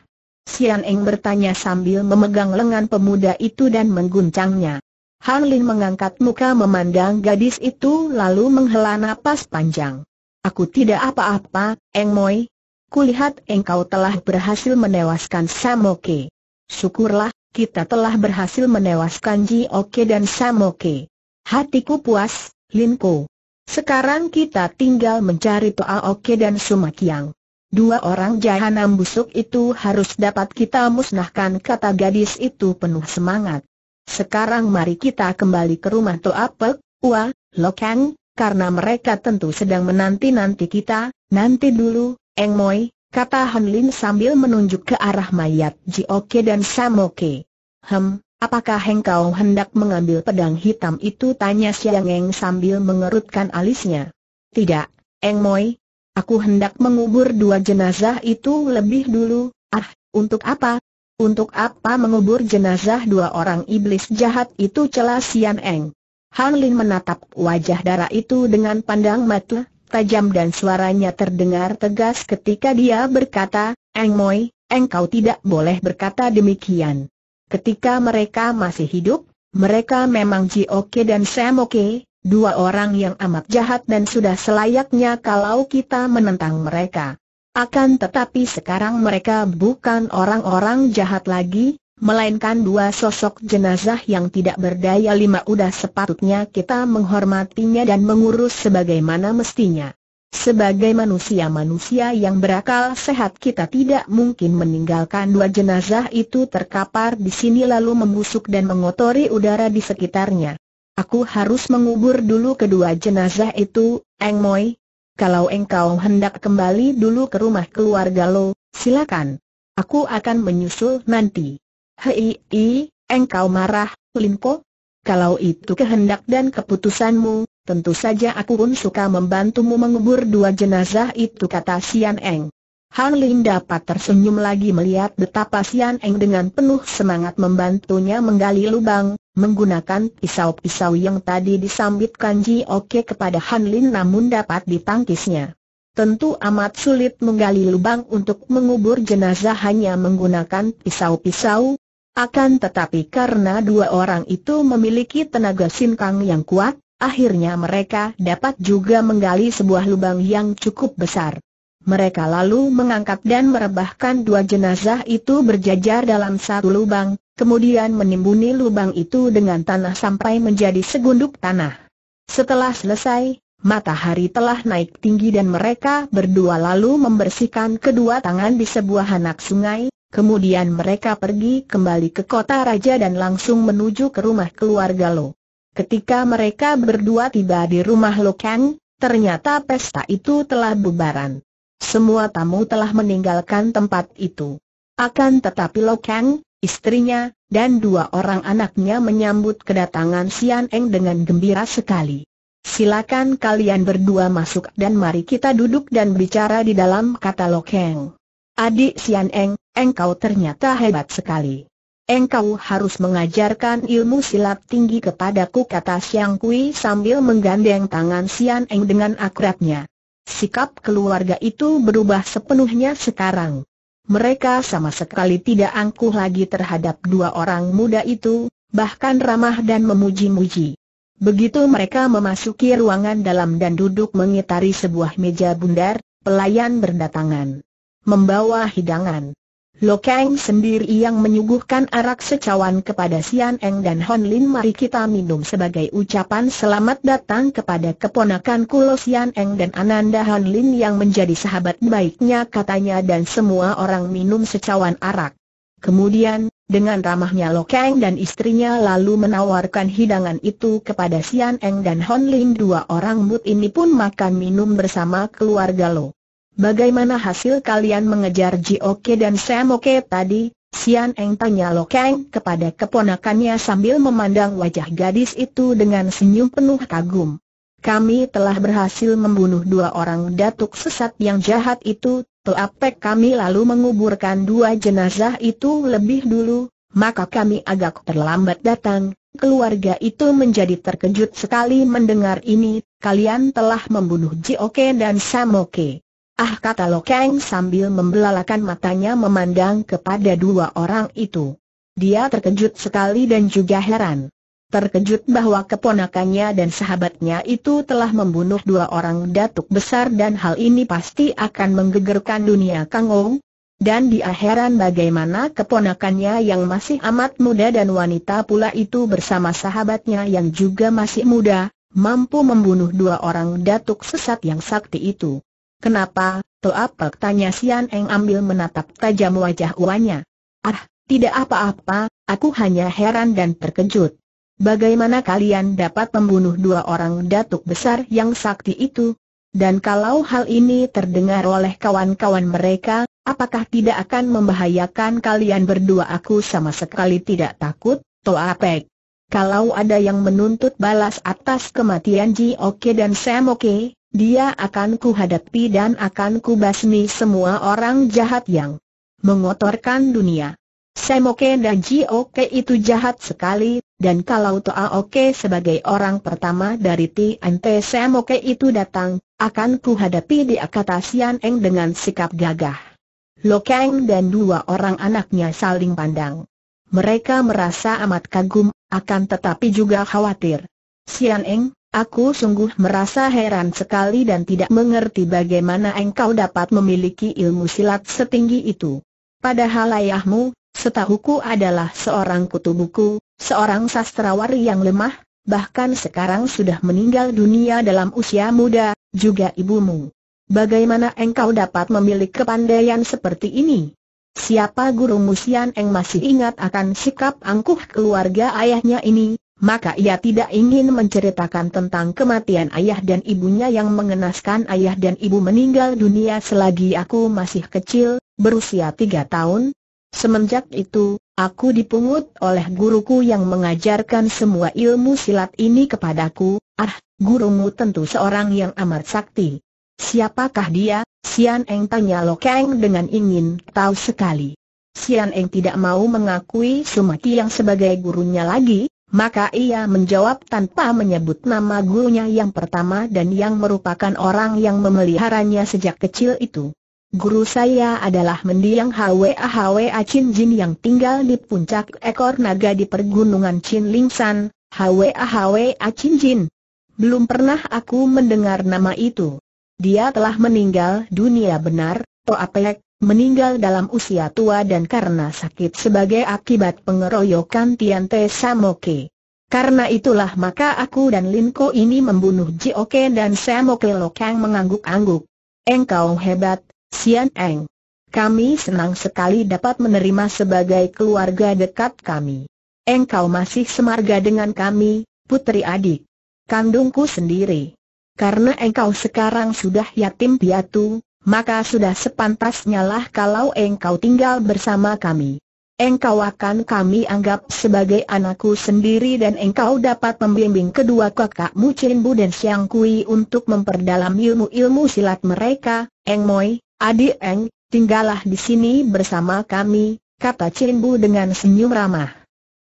Sian Eng bertanya sambil memegang lengan pemuda itu dan mengguncangnya. Han Lin mengangkat muka memandang gadis itu lalu menghela napas panjang. Aku tidak apa-apa, Eng Moi. Kulihat engkau telah berhasil menewaskan Samoke. Syukurlah, kita telah berhasil menewaskan Ji Oke dan Samoke. Hatiku puas, Lin Ko. Sekarang kita tinggal mencari Toa Oke dan Sumakiang. Dua orang jahanam busuk itu harus dapat kita musnahkan kata gadis itu penuh semangat. Sekarang mari kita kembali ke rumah Toa Pek, Ua, Lokang, karena mereka tentu sedang menanti-nanti kita, nanti dulu, Eng Moi, kata Han Lin sambil menunjuk ke arah mayat Jioke dan Samoke. Hem, apakah engkau hendak mengambil pedang hitam itu? Tanya Siang Eng sambil mengerutkan alisnya. Tidak, Eng Moi, aku hendak mengubur dua jenazah itu lebih dulu, ah, untuk apa? Untuk apa mengubur jenazah dua orang iblis jahat itu celah Sian Eng? Han Lin menatap wajah darah itu dengan pandang mata, tajam dan suaranya terdengar tegas ketika dia berkata, Eng Moi, engkau tidak boleh berkata demikian. Ketika mereka masih hidup, mereka memang Ji Oke dan Sam Oke, dua orang yang amat jahat dan sudah selayaknya kalau kita menentang mereka. Akan tetapi sekarang mereka bukan orang-orang jahat lagi, melainkan dua sosok jenazah yang tidak berdaya lima udah sepatutnya kita menghormatinya dan mengurus sebagaimana mestinya. Sebagai manusia-manusia yang berakal sehat kita tidak mungkin meninggalkan dua jenazah itu terkapar di sini lalu membusuk dan mengotori udara di sekitarnya. Aku harus mengubur dulu kedua jenazah itu, Eng Moi. Kalau engkau hendak kembali dulu ke rumah keluarga lo, silakan. Aku akan menyusul nanti. Hei, i, engkau marah, Linko? Kalau itu kehendak dan keputusanmu, tentu saja aku pun suka membantumu mengubur dua jenazah itu kata Sian Eng. Han Lin dapat tersenyum lagi melihat betapa Sian Eng dengan penuh semangat membantunya menggali lubang, menggunakan pisau-pisau yang tadi disambitkan Ji Oke kepada Han Lin namun dapat ditangkisnya. Tentu amat sulit menggali lubang untuk mengubur jenazah hanya menggunakan pisau-pisau, akan tetapi karena dua orang itu memiliki tenaga sinkang yang kuat, akhirnya mereka dapat juga menggali sebuah lubang yang cukup besar. Mereka lalu mengangkat dan merebahkan dua jenazah itu berjajar dalam satu lubang, kemudian menimbuni lubang itu dengan tanah sampai menjadi segunduk tanah. Setelah selesai, matahari telah naik tinggi dan mereka berdua lalu membersihkan kedua tangan di sebuah anak sungai, Kemudian mereka pergi kembali ke kota raja dan langsung menuju ke rumah keluarga Lo. Ketika mereka berdua tiba di rumah Lo Kang, ternyata pesta itu telah bubaran. Semua tamu telah meninggalkan tempat itu. Akan tetapi Lo Kang, istrinya, dan dua orang anaknya menyambut kedatangan Sian Eng dengan gembira sekali. Silakan kalian berdua masuk dan mari kita duduk dan bicara di dalam kata Lo Kang. Adik Sian Eng, engkau ternyata hebat sekali. Engkau harus mengajarkan ilmu silat tinggi kepadaku kata Siang Kui sambil menggandeng tangan Sian Eng dengan akrabnya. Sikap keluarga itu berubah sepenuhnya sekarang. Mereka sama sekali tidak angkuh lagi terhadap dua orang muda itu, bahkan ramah dan memuji-muji. Begitu mereka memasuki ruangan dalam dan duduk mengitari sebuah meja bundar, pelayan berdatangan membawa hidangan. Lo Kang sendiri yang menyuguhkan arak secawan kepada Sian Eng dan Hon Lin Mari kita minum sebagai ucapan selamat datang kepada keponakan Kulo Sian Eng dan Ananda Hon Lin yang menjadi sahabat baiknya katanya dan semua orang minum secawan arak. Kemudian, dengan ramahnya Lo Kang dan istrinya lalu menawarkan hidangan itu kepada Sian Eng dan Hon Lin dua orang mut ini pun makan minum bersama keluarga Lo. Bagaimana hasil kalian mengejar Jioke dan Samoke tadi? Sian Eng tanya Lo Kang kepada keponakannya sambil memandang wajah gadis itu dengan senyum penuh kagum. Kami telah berhasil membunuh dua orang datuk sesat yang jahat itu, Toapek kami lalu menguburkan dua jenazah itu lebih dulu, maka kami agak terlambat datang, keluarga itu menjadi terkejut sekali mendengar ini, kalian telah membunuh Jioke dan Samoke. Ah kata lo Kang sambil membelalakan matanya memandang kepada dua orang itu. Dia terkejut sekali dan juga heran. Terkejut bahwa keponakannya dan sahabatnya itu telah membunuh dua orang datuk besar dan hal ini pasti akan menggegerkan dunia Kang Ong. Dan dia heran bagaimana keponakannya yang masih amat muda dan wanita pula itu bersama sahabatnya yang juga masih muda, mampu membunuh dua orang datuk sesat yang sakti itu. Kenapa, Toapak tanya Sian Eng ambil menatap tajam wajah uanya. Ah, tidak apa-apa, aku hanya heran dan terkejut. Bagaimana kalian dapat membunuh dua orang datuk besar yang sakti itu? Dan kalau hal ini terdengar oleh kawan-kawan mereka, apakah tidak akan membahayakan kalian berdua aku sama sekali tidak takut, Toapek? Kalau ada yang menuntut balas atas kematian Ji Oke dan Sam Oke, dia akan kuhadapi dan akan kubasmi semua orang jahat yang mengotorkan dunia. Semoke dan Jioke itu jahat sekali, dan kalau Oke sebagai orang pertama dari TNT Semoke itu datang, akan kuhadapi di kata Sian Eng dengan sikap gagah. Lokeng dan dua orang anaknya saling pandang. Mereka merasa amat kagum, akan tetapi juga khawatir. Sian Eng, Aku sungguh merasa heran sekali dan tidak mengerti bagaimana engkau dapat memiliki ilmu silat setinggi itu. Padahal ayahmu, setahuku adalah seorang kutubuku, seorang sastrawari yang lemah, bahkan sekarang sudah meninggal dunia dalam usia muda, juga ibumu. Bagaimana engkau dapat memiliki kepandaian seperti ini? Siapa guru Musian yang masih ingat akan sikap angkuh keluarga ayahnya ini, maka ia tidak ingin menceritakan tentang kematian ayah dan ibunya yang mengenaskan ayah dan ibu meninggal dunia selagi aku masih kecil, berusia tiga tahun. Semenjak itu, aku dipungut oleh guruku yang mengajarkan semua ilmu silat ini kepadaku, ah, gurumu tentu seorang yang amat sakti. Siapakah dia? Sian Eng tanya Kang dengan ingin tahu sekali. Sian Eng tidak mau mengakui Sumaki yang sebagai gurunya lagi, maka ia menjawab tanpa menyebut nama gurunya yang pertama dan yang merupakan orang yang memeliharanya sejak kecil itu. Guru saya adalah mendiang Hwa Hwa Chin Jin yang tinggal di puncak ekor naga di pergunungan Chin Ling San, Hwa Hwa Chin Jin. Belum pernah aku mendengar nama itu. Dia telah meninggal dunia benar, Toa Pek, meninggal dalam usia tua dan karena sakit sebagai akibat pengeroyokan Tian Te Samoke. Karena itulah maka aku dan Linko ini membunuh Jioke dan Samoke Lokang mengangguk-angguk. Engkau hebat, Sian Eng. Kami senang sekali dapat menerima sebagai keluarga dekat kami. Engkau masih semarga dengan kami, putri adik. Kandungku sendiri. Karena engkau sekarang sudah yatim piatu, maka sudah sepantasnya lah kalau engkau tinggal bersama kami. Engkau akan kami anggap sebagai anakku sendiri dan engkau dapat membimbing kedua kakakmu Chin Bu dan Siang Kui untuk memperdalam ilmu-ilmu silat mereka. Eng Moi, adik Eng, tinggallah di sini bersama kami, kata Chin Bu dengan senyum ramah.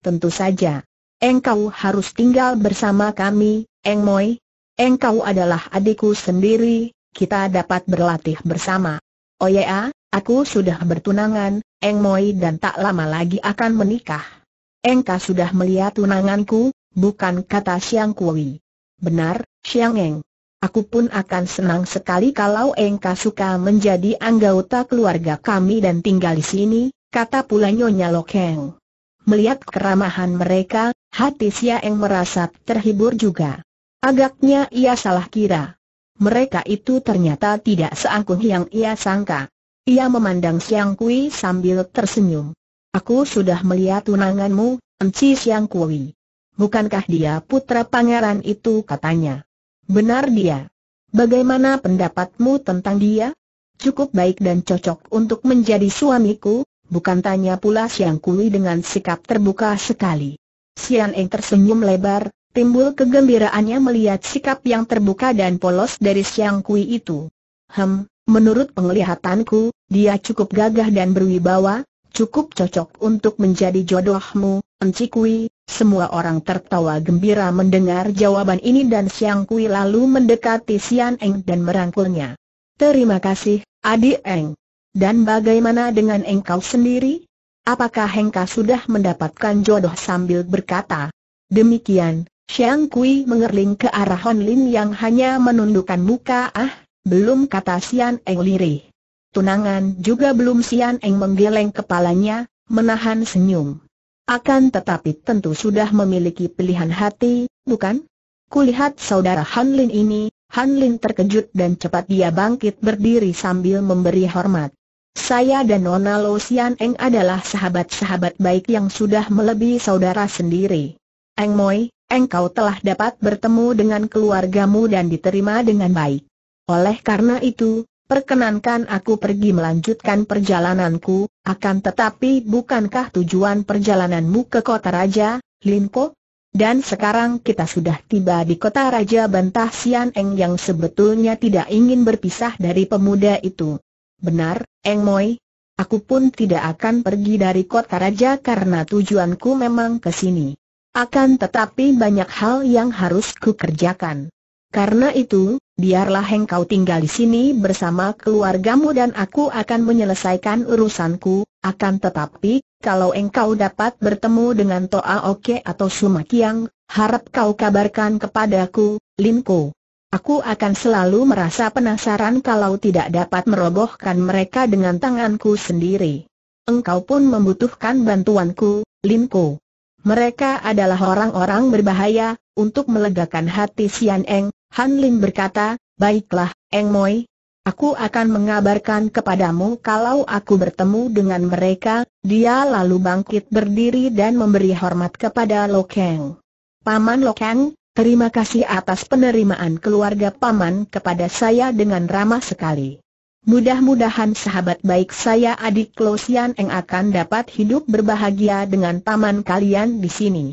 Tentu saja, engkau harus tinggal bersama kami, Eng Moi. Engkau adalah adikku sendiri, kita dapat berlatih bersama. Oh ya, aku sudah bertunangan, Eng Moi dan tak lama lagi akan menikah. Engka sudah melihat tunanganku, bukan kata Siang Kui. Benar, Siang Eng. Aku pun akan senang sekali kalau Engka suka menjadi anggota keluarga kami dan tinggal di sini, kata pula Nyonya Lokeng. Melihat keramahan mereka, hati Siang Eng merasa terhibur juga. Agaknya ia salah kira mereka itu ternyata tidak seangkuh yang ia sangka. Ia memandang Siang Kui sambil tersenyum. Aku sudah melihat tunanganmu, Enci Siang Kui. Bukankah dia putra pangeran itu katanya? Benar dia. Bagaimana pendapatmu tentang dia? Cukup baik dan cocok untuk menjadi suamiku, bukan tanya pula Siang Kui dengan sikap terbuka sekali. Sian Eng tersenyum lebar, Timbul kegembiraannya melihat sikap yang terbuka dan polos dari Siang Kui itu. Hem, menurut penglihatanku, dia cukup gagah dan berwibawa, cukup cocok untuk menjadi jodohmu, Enci Kui. Semua orang tertawa gembira mendengar jawaban ini dan Siang Kui lalu mendekati Sian Eng dan merangkulnya. Terima kasih, adik Eng. Dan bagaimana dengan engkau sendiri? Apakah Engkau sudah mendapatkan jodoh sambil berkata, Demikian, Xiang Kui mengerling ke arah Hon Lin yang hanya menundukkan muka ah, belum kata Sian Eng lirih. Tunangan juga belum Sian Eng menggeleng kepalanya, menahan senyum. Akan tetapi tentu sudah memiliki pilihan hati, bukan? Kulihat saudara Han Lin ini, Han Lin terkejut dan cepat dia bangkit berdiri sambil memberi hormat. Saya dan Nona Lo Sian Eng adalah sahabat-sahabat baik yang sudah melebihi saudara sendiri. Eng Moi, engkau telah dapat bertemu dengan keluargamu dan diterima dengan baik. Oleh karena itu, perkenankan aku pergi melanjutkan perjalananku, akan tetapi bukankah tujuan perjalananmu ke kota raja, Linko? Dan sekarang kita sudah tiba di kota Raja Bantah Sian Eng yang sebetulnya tidak ingin berpisah dari pemuda itu. Benar, Eng Moi, Aku pun tidak akan pergi dari kota raja karena tujuanku memang ke sini. Akan tetapi banyak hal yang harus kukerjakan. Karena itu, biarlah engkau tinggal di sini bersama keluargamu dan aku akan menyelesaikan urusanku, akan tetapi, kalau engkau dapat bertemu dengan Toa Oke atau Sumakiang, harap kau kabarkan kepadaku, Linko. Aku akan selalu merasa penasaran kalau tidak dapat merobohkan mereka dengan tanganku sendiri. Engkau pun membutuhkan bantuanku, Linko. Mereka adalah orang-orang berbahaya, untuk melegakan hati Sian Eng, Han Lin berkata, baiklah, Eng Moi, aku akan mengabarkan kepadamu kalau aku bertemu dengan mereka, dia lalu bangkit berdiri dan memberi hormat kepada Lokeng. Paman Lokeng, terima kasih atas penerimaan keluarga Paman kepada saya dengan ramah sekali. Mudah-mudahan sahabat baik saya adik Klosian Eng akan dapat hidup berbahagia dengan paman kalian di sini.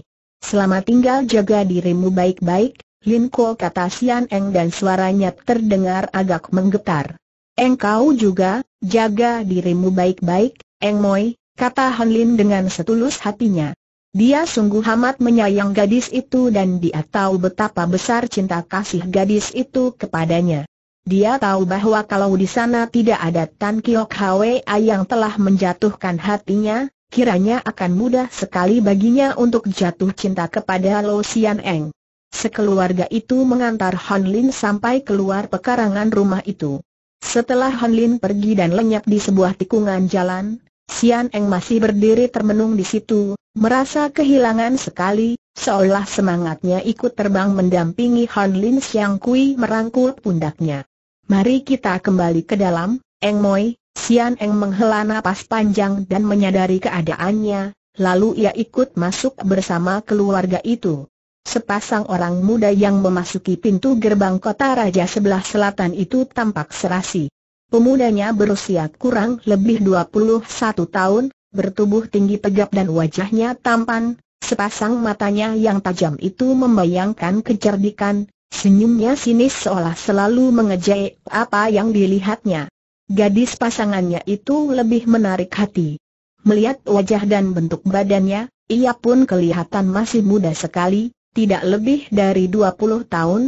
Selamat tinggal jaga dirimu baik-baik, Lin Linko kata Sian Eng dan suaranya terdengar agak menggetar. Eng kau juga, jaga dirimu baik-baik, Eng Moi, kata Han Lin dengan setulus hatinya. Dia sungguh amat menyayang gadis itu dan dia tahu betapa besar cinta kasih gadis itu kepadanya. Dia tahu bahwa kalau di sana tidak ada Tan Kiok Hwa yang telah menjatuhkan hatinya, kiranya akan mudah sekali baginya untuk jatuh cinta kepada Lo Sian Eng. Sekeluarga itu mengantar Han Lin sampai keluar pekarangan rumah itu. Setelah Han Lin pergi dan lenyap di sebuah tikungan jalan, Sian Eng masih berdiri termenung di situ, merasa kehilangan sekali, seolah semangatnya ikut terbang mendampingi Han Lin Siang Kui merangkul pundaknya. Mari kita kembali ke dalam, Eng Moi, Sian Eng menghela nafas panjang dan menyadari keadaannya, lalu ia ikut masuk bersama keluarga itu. Sepasang orang muda yang memasuki pintu gerbang kota Raja sebelah selatan itu tampak serasi. Pemudanya berusia kurang lebih 21 tahun, bertubuh tinggi tegap dan wajahnya tampan, sepasang matanya yang tajam itu membayangkan kecerdikan, Senyumnya sinis seolah selalu mengejek apa yang dilihatnya. Gadis pasangannya itu lebih menarik hati. Melihat wajah dan bentuk badannya, ia pun kelihatan masih muda sekali, tidak lebih dari 20 tahun.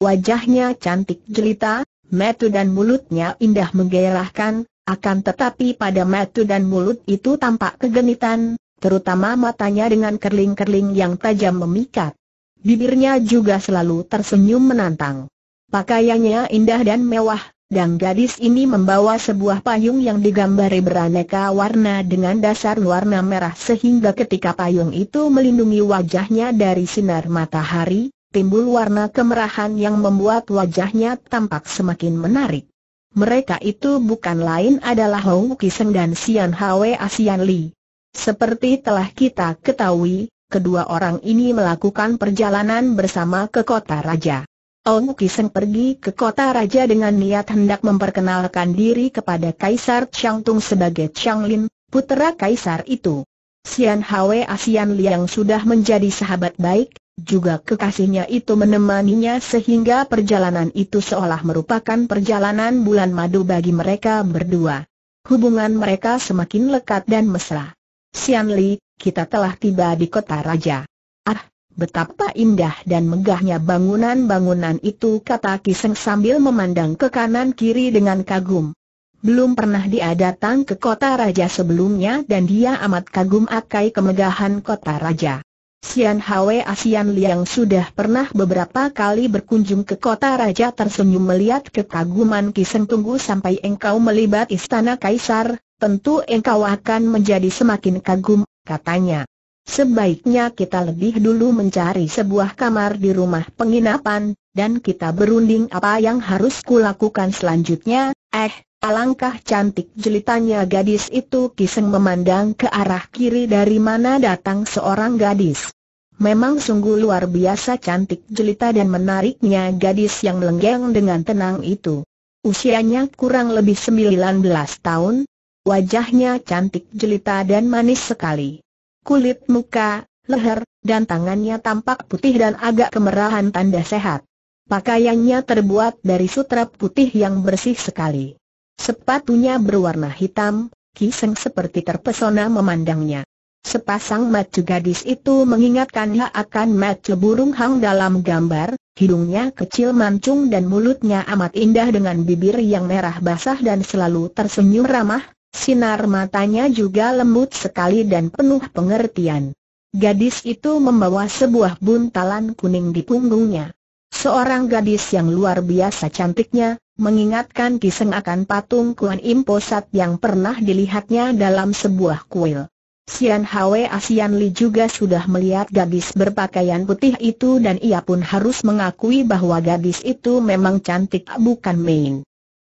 Wajahnya cantik jelita, metu dan mulutnya indah menggairahkan, akan tetapi pada metu dan mulut itu tampak kegenitan, terutama matanya dengan kerling-kerling yang tajam memikat. Bibirnya juga selalu tersenyum menantang. Pakaiannya indah dan mewah, dan gadis ini membawa sebuah payung yang digambari beraneka warna dengan dasar warna merah sehingga ketika payung itu melindungi wajahnya dari sinar matahari, timbul warna kemerahan yang membuat wajahnya tampak semakin menarik. Mereka itu bukan lain adalah Hou Kiseng dan Sian Hwe Asian Li. Seperti telah kita ketahui, kedua orang ini melakukan perjalanan bersama ke kota raja. Ong Kiseng pergi ke kota raja dengan niat hendak memperkenalkan diri kepada Kaisar Changtung sebagai Lin, putera Kaisar itu. Sian Hwe Asian Liang sudah menjadi sahabat baik, juga kekasihnya itu menemaninya sehingga perjalanan itu seolah merupakan perjalanan bulan madu bagi mereka berdua. Hubungan mereka semakin lekat dan mesra. Sian Li, kita telah tiba di kota raja. Ah, betapa indah dan megahnya bangunan-bangunan itu kata Kiseng sambil memandang ke kanan kiri dengan kagum. Belum pernah dia datang ke kota raja sebelumnya dan dia amat kagum akai kemegahan kota raja. Sian Hwe Asian Liang sudah pernah beberapa kali berkunjung ke kota raja tersenyum melihat kekaguman Kiseng tunggu sampai engkau melibat istana kaisar, tentu engkau akan menjadi semakin kagum katanya. Sebaiknya kita lebih dulu mencari sebuah kamar di rumah penginapan, dan kita berunding apa yang harus kulakukan selanjutnya, eh, alangkah cantik jelitanya gadis itu kiseng memandang ke arah kiri dari mana datang seorang gadis. Memang sungguh luar biasa cantik jelita dan menariknya gadis yang melenggeng dengan tenang itu. Usianya kurang lebih 19 tahun, Wajahnya cantik jelita dan manis sekali. Kulit muka, leher, dan tangannya tampak putih dan agak kemerahan tanda sehat. Pakaiannya terbuat dari sutra putih yang bersih sekali. Sepatunya berwarna hitam, Kiseng seperti terpesona memandangnya. Sepasang mata gadis itu mengingatkannya akan mata burung hang dalam gambar, hidungnya kecil mancung dan mulutnya amat indah dengan bibir yang merah basah dan selalu tersenyum ramah, Sinar matanya juga lembut sekali dan penuh pengertian. Gadis itu membawa sebuah buntalan kuning di punggungnya. Seorang gadis yang luar biasa cantiknya, mengingatkan Kiseng akan patung Kuan Imposat yang pernah dilihatnya dalam sebuah kuil. Sian Hwe Asian Li juga sudah melihat gadis berpakaian putih itu dan ia pun harus mengakui bahwa gadis itu memang cantik bukan main.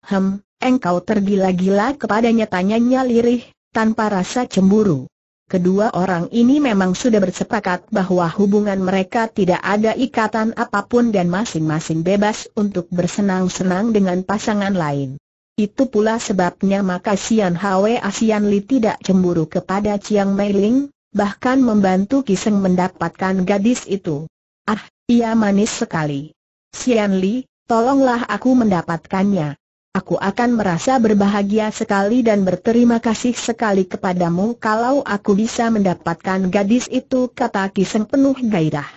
Hem, Engkau tergila-gila kepadanya tanyanya lirih, tanpa rasa cemburu. Kedua orang ini memang sudah bersepakat bahwa hubungan mereka tidak ada ikatan apapun dan masing-masing bebas untuk bersenang-senang dengan pasangan lain. Itu pula sebabnya maka Sian Hwe Asian Li tidak cemburu kepada Chiang Mei Ling, bahkan membantu Kiseng mendapatkan gadis itu. Ah, ia manis sekali. Sian Li, tolonglah aku mendapatkannya aku akan merasa berbahagia sekali dan berterima kasih sekali kepadamu kalau aku bisa mendapatkan gadis itu kata Kiseng penuh gairah.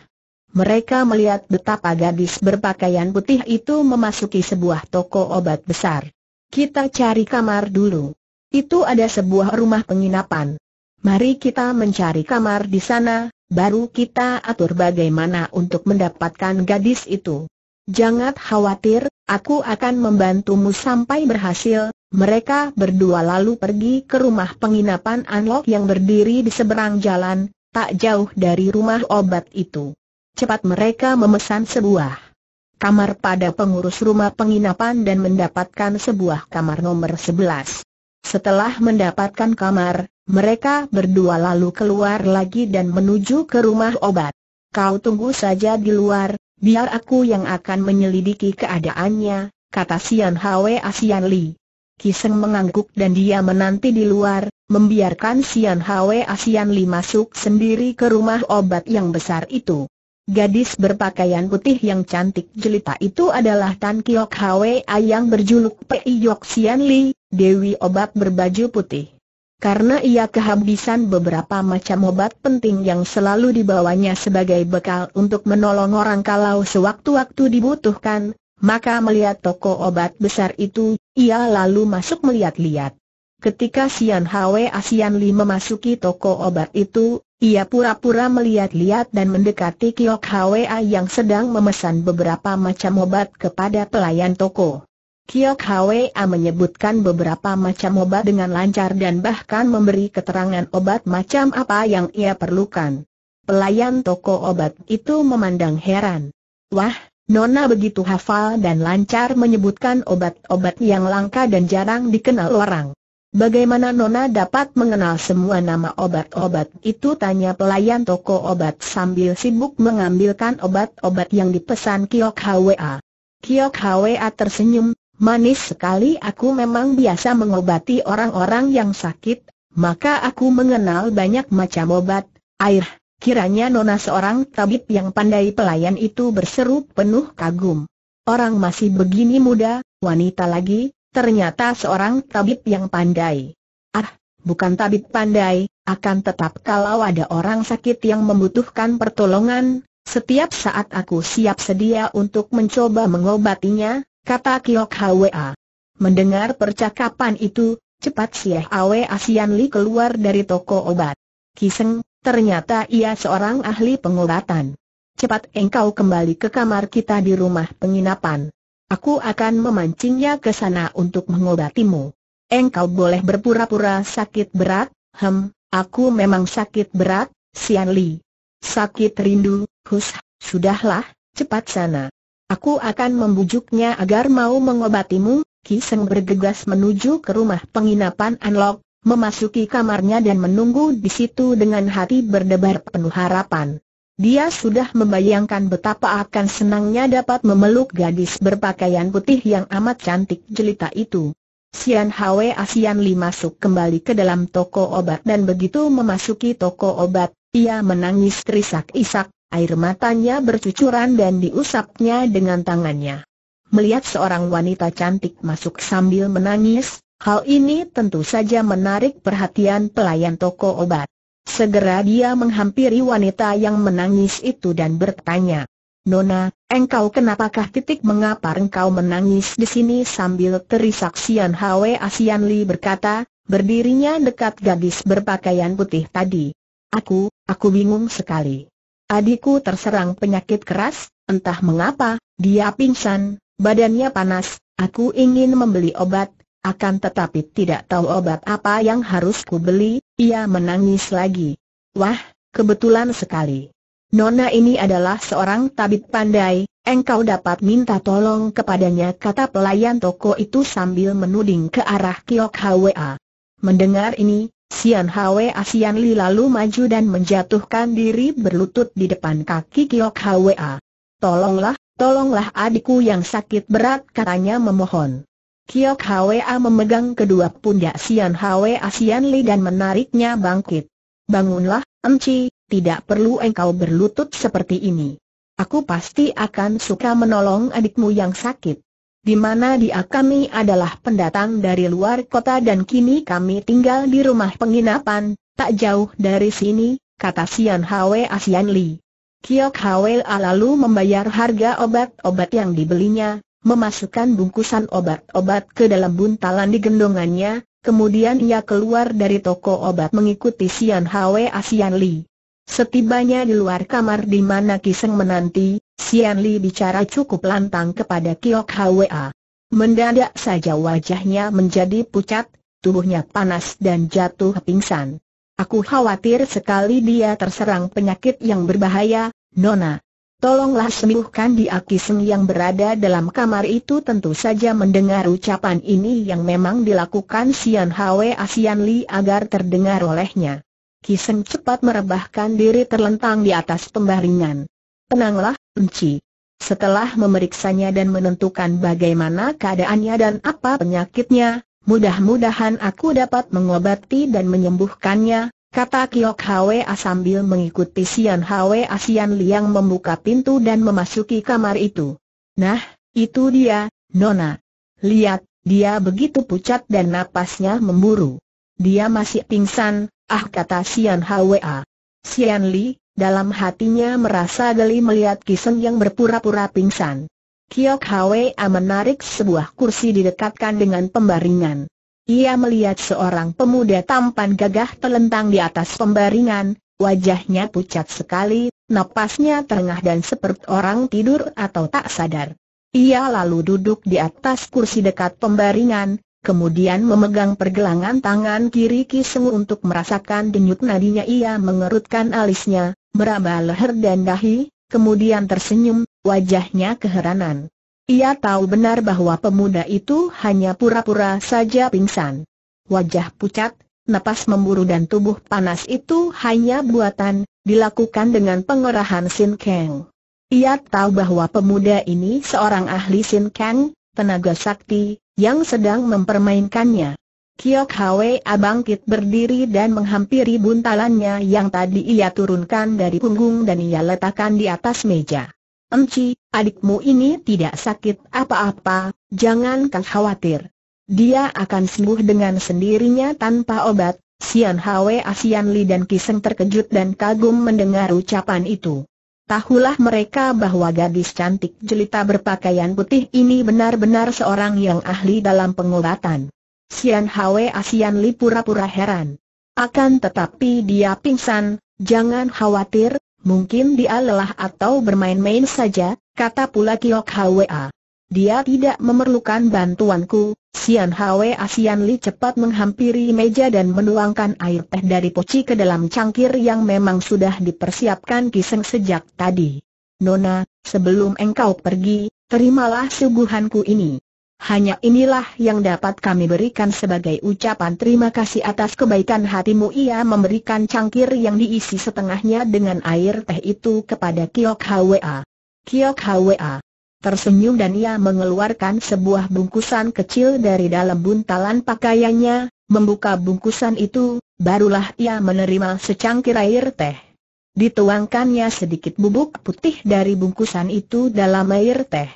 Mereka melihat betapa gadis berpakaian putih itu memasuki sebuah toko obat besar. Kita cari kamar dulu. Itu ada sebuah rumah penginapan. Mari kita mencari kamar di sana, baru kita atur bagaimana untuk mendapatkan gadis itu. Jangan khawatir, aku akan membantumu sampai berhasil. Mereka berdua lalu pergi ke rumah penginapan Anlok yang berdiri di seberang jalan, tak jauh dari rumah obat itu. Cepat mereka memesan sebuah kamar pada pengurus rumah penginapan dan mendapatkan sebuah kamar nomor 11. Setelah mendapatkan kamar, mereka berdua lalu keluar lagi dan menuju ke rumah obat. Kau tunggu saja di luar, Biar aku yang akan menyelidiki keadaannya, kata Sian Hwe Asian Li. Kiseng mengangguk dan dia menanti di luar, membiarkan Sian Hwe Asian Li masuk sendiri ke rumah obat yang besar itu. Gadis berpakaian putih yang cantik jelita itu adalah Tan Kiok Hwa yang berjuluk Pei Yok Sian Li, Dewi Obat berbaju putih karena ia kehabisan beberapa macam obat penting yang selalu dibawanya sebagai bekal untuk menolong orang kalau sewaktu-waktu dibutuhkan, maka melihat toko obat besar itu, ia lalu masuk melihat-lihat. Ketika Sian Hwe Asian Li memasuki toko obat itu, ia pura-pura melihat-lihat dan mendekati Kiok Hwa yang sedang memesan beberapa macam obat kepada pelayan toko. Kiok Hwa menyebutkan beberapa macam obat dengan lancar dan bahkan memberi keterangan obat macam apa yang ia perlukan. Pelayan toko obat itu memandang heran. Wah, Nona begitu hafal dan lancar menyebutkan obat-obat yang langka dan jarang dikenal orang. Bagaimana Nona dapat mengenal semua nama obat-obat itu tanya pelayan toko obat sambil sibuk mengambilkan obat-obat yang dipesan Kiok Hwa. Kiok Hwa tersenyum, Manis sekali aku memang biasa mengobati orang-orang yang sakit, maka aku mengenal banyak macam obat, air, kiranya Nona seorang tabib yang pandai pelayan itu berseru penuh kagum. Orang masih begini muda, wanita lagi, ternyata seorang tabib yang pandai. Ah, bukan tabib pandai, akan tetap kalau ada orang sakit yang membutuhkan pertolongan, setiap saat aku siap sedia untuk mencoba mengobatinya, kata Kiok Hwa. Mendengar percakapan itu, cepat sih Awe Asian Li keluar dari toko obat. Kiseng, ternyata ia seorang ahli pengobatan. Cepat engkau kembali ke kamar kita di rumah penginapan. Aku akan memancingnya ke sana untuk mengobatimu. Engkau boleh berpura-pura sakit berat, hem, aku memang sakit berat, Sian Li. Sakit rindu, hus, sudahlah, cepat sana. Aku akan membujuknya agar mau mengobatimu, Kiseng bergegas menuju ke rumah penginapan Anlok, memasuki kamarnya dan menunggu di situ dengan hati berdebar penuh harapan. Dia sudah membayangkan betapa akan senangnya dapat memeluk gadis berpakaian putih yang amat cantik jelita itu. Sian Hwe Asian Li masuk kembali ke dalam toko obat dan begitu memasuki toko obat, ia menangis terisak-isak, Air matanya bercucuran dan diusapnya dengan tangannya. Melihat seorang wanita cantik masuk sambil menangis, hal ini tentu saja menarik perhatian pelayan toko obat. Segera dia menghampiri wanita yang menangis itu dan bertanya, Nona, engkau kenapakah titik mengapa engkau menangis di sini sambil terisak Sian Hwe Asian Li berkata, berdirinya dekat gadis berpakaian putih tadi. Aku, aku bingung sekali. Adikku terserang penyakit keras, entah mengapa, dia pingsan, badannya panas, aku ingin membeli obat, akan tetapi tidak tahu obat apa yang harus ku beli, ia menangis lagi. Wah, kebetulan sekali. Nona ini adalah seorang tabib pandai, engkau dapat minta tolong kepadanya kata pelayan toko itu sambil menuding ke arah Kiok Hwa. Mendengar ini, Sian Hwe Asian Li lalu maju dan menjatuhkan diri berlutut di depan kaki Kiok A. Tolonglah, tolonglah adikku yang sakit berat katanya memohon. Kiok A memegang kedua pundak Sian Hwe Asian Li dan menariknya bangkit. Bangunlah, enci, tidak perlu engkau berlutut seperti ini. Aku pasti akan suka menolong adikmu yang sakit di mana dia kami adalah pendatang dari luar kota dan kini kami tinggal di rumah penginapan, tak jauh dari sini, kata Sian Hwe Asian Li. Kiok Hwe lalu membayar harga obat-obat yang dibelinya, memasukkan bungkusan obat-obat ke dalam buntalan di gendongannya, kemudian ia keluar dari toko obat mengikuti Sian Hwe Asian Li. Setibanya di luar kamar di mana Kiseng menanti, Sian Li bicara cukup lantang kepada Kiok Hwa. Mendadak saja wajahnya menjadi pucat, tubuhnya panas dan jatuh pingsan. Aku khawatir sekali dia terserang penyakit yang berbahaya, Nona. Tolonglah sembuhkan dia Kiseng yang berada dalam kamar itu tentu saja mendengar ucapan ini yang memang dilakukan Sian Hwa Asian Li agar terdengar olehnya. Kiseng cepat merebahkan diri terlentang di atas pembaringan. Tenanglah, Enci. Setelah memeriksanya dan menentukan bagaimana keadaannya dan apa penyakitnya, mudah-mudahan aku dapat mengobati dan menyembuhkannya, kata Kiok Hwa sambil mengikuti Sian Hwa Sian Liang membuka pintu dan memasuki kamar itu. Nah, itu dia, Nona. Lihat, dia begitu pucat dan napasnya memburu. Dia masih pingsan, ah kata Sian Hwa. Sian Li, dalam hatinya merasa geli melihat Kisen yang berpura-pura pingsan. Kiok Hwa menarik sebuah kursi didekatkan dengan pembaringan. Ia melihat seorang pemuda tampan gagah telentang di atas pembaringan, wajahnya pucat sekali, napasnya terengah dan seperti orang tidur atau tak sadar. Ia lalu duduk di atas kursi dekat pembaringan, kemudian memegang pergelangan tangan kiri Kisengu untuk merasakan denyut nadinya ia mengerutkan alisnya, meraba leher dan dahi, kemudian tersenyum, wajahnya keheranan. Ia tahu benar bahwa pemuda itu hanya pura-pura saja pingsan. Wajah pucat, napas memburu dan tubuh panas itu hanya buatan, dilakukan dengan pengerahan Sin Kang. Ia tahu bahwa pemuda ini seorang ahli Sin Kang, tenaga sakti, yang sedang mempermainkannya. Kiok Hwe abangkit berdiri dan menghampiri buntalannya yang tadi ia turunkan dari punggung dan ia letakkan di atas meja. Emci, adikmu ini tidak sakit apa-apa, jangan kau khawatir. Dia akan sembuh dengan sendirinya tanpa obat, Sian Hwe, Asian Li dan Kiseng terkejut dan kagum mendengar ucapan itu. Tahulah mereka bahwa gadis cantik jelita berpakaian putih ini benar-benar seorang yang ahli dalam pengobatan. Sian Hwe Asian Li pura-pura heran. Akan tetapi dia pingsan, jangan khawatir, mungkin dia lelah atau bermain-main saja, kata pula Kiok Hwa. Dia tidak memerlukan bantuanku, Sian Hwe Asian Li cepat menghampiri meja dan menuangkan air teh dari poci ke dalam cangkir yang memang sudah dipersiapkan Kiseng sejak tadi. Nona, sebelum engkau pergi, terimalah suguhanku ini. Hanya inilah yang dapat kami berikan sebagai ucapan terima kasih atas kebaikan hatimu Ia memberikan cangkir yang diisi setengahnya dengan air teh itu kepada Kiok Hwa. Kiok Hwa tersenyum dan ia mengeluarkan sebuah bungkusan kecil dari dalam buntalan pakaiannya, membuka bungkusan itu, barulah ia menerima secangkir air teh. Dituangkannya sedikit bubuk putih dari bungkusan itu dalam air teh.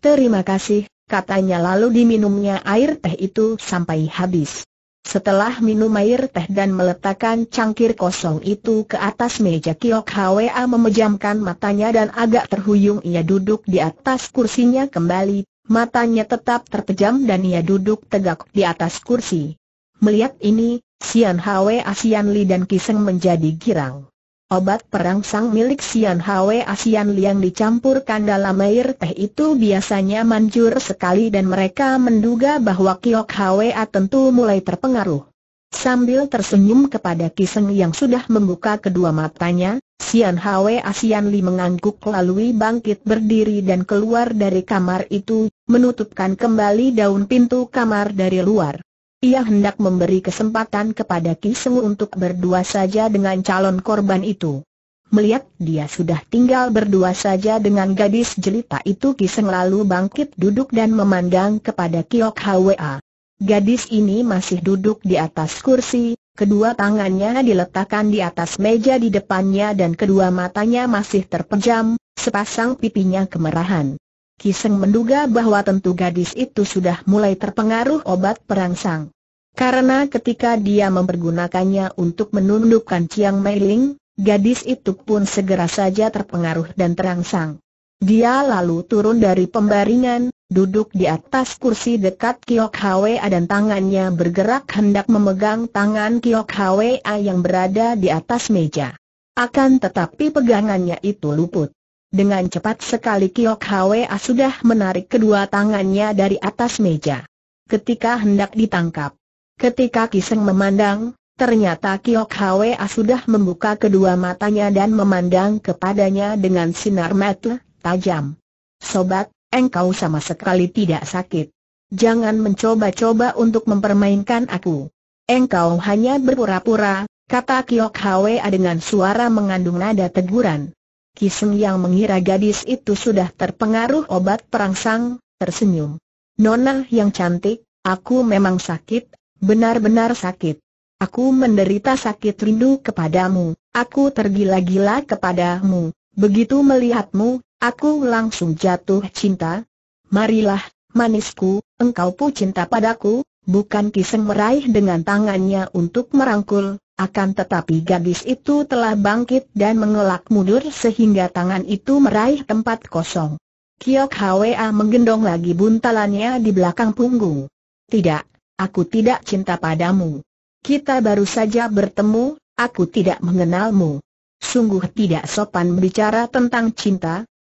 Terima kasih, katanya lalu diminumnya air teh itu sampai habis. Setelah minum air teh dan meletakkan cangkir kosong itu ke atas meja Kiok Hwa memejamkan matanya dan agak terhuyung ia duduk di atas kursinya kembali, matanya tetap terpejam dan ia duduk tegak di atas kursi. Melihat ini, Sian Hwa Sian Li dan Kiseng menjadi girang. Obat perangsang milik Sian Hwe Asian Liang dicampurkan dalam air teh itu biasanya manjur sekali dan mereka menduga bahwa Kiok Hwe tentu mulai terpengaruh. Sambil tersenyum kepada Kiseng yang sudah membuka kedua matanya, Sian Hwe Asian Li mengangguk lalu bangkit berdiri dan keluar dari kamar itu, menutupkan kembali daun pintu kamar dari luar. Ia hendak memberi kesempatan kepada Kisemu untuk berdua saja dengan calon korban itu. Melihat dia sudah tinggal berdua saja dengan gadis jelita itu Kiseng lalu bangkit duduk dan memandang kepada Kiok Hwa. Gadis ini masih duduk di atas kursi, kedua tangannya diletakkan di atas meja di depannya dan kedua matanya masih terpejam, sepasang pipinya kemerahan. Kiseng menduga bahwa tentu gadis itu sudah mulai terpengaruh obat perangsang. Karena ketika dia mempergunakannya untuk menundukkan Chiang Meiling, gadis itu pun segera saja terpengaruh dan terangsang. Dia lalu turun dari pembaringan, duduk di atas kursi dekat Kiok Hwa dan tangannya bergerak hendak memegang tangan Kiok Hwa yang berada di atas meja. Akan tetapi pegangannya itu luput. Dengan cepat sekali Kiok Hwa sudah menarik kedua tangannya dari atas meja. Ketika hendak ditangkap. Ketika Kiseng memandang, ternyata Kiok Hwa sudah membuka kedua matanya dan memandang kepadanya dengan sinar mata tajam. Sobat, engkau sama sekali tidak sakit. Jangan mencoba-coba untuk mempermainkan aku. Engkau hanya berpura-pura, kata Kiok Hwa dengan suara mengandung nada teguran. Kiseng yang mengira gadis itu sudah terpengaruh obat perangsang, tersenyum. Nona yang cantik, aku memang sakit, benar-benar sakit. Aku menderita sakit rindu kepadamu, aku tergila-gila kepadamu, begitu melihatmu, aku langsung jatuh cinta. Marilah, manisku, engkau pun cinta padaku, bukan kiseng meraih dengan tangannya untuk merangkul, akan tetapi gadis itu telah bangkit dan mengelak mundur sehingga tangan itu meraih tempat kosong. Kiok Hwa menggendong lagi buntalannya di belakang punggung. Tidak, aku tidak cinta padamu. Kita baru saja bertemu, aku tidak mengenalmu. Sungguh tidak sopan bicara tentang cinta,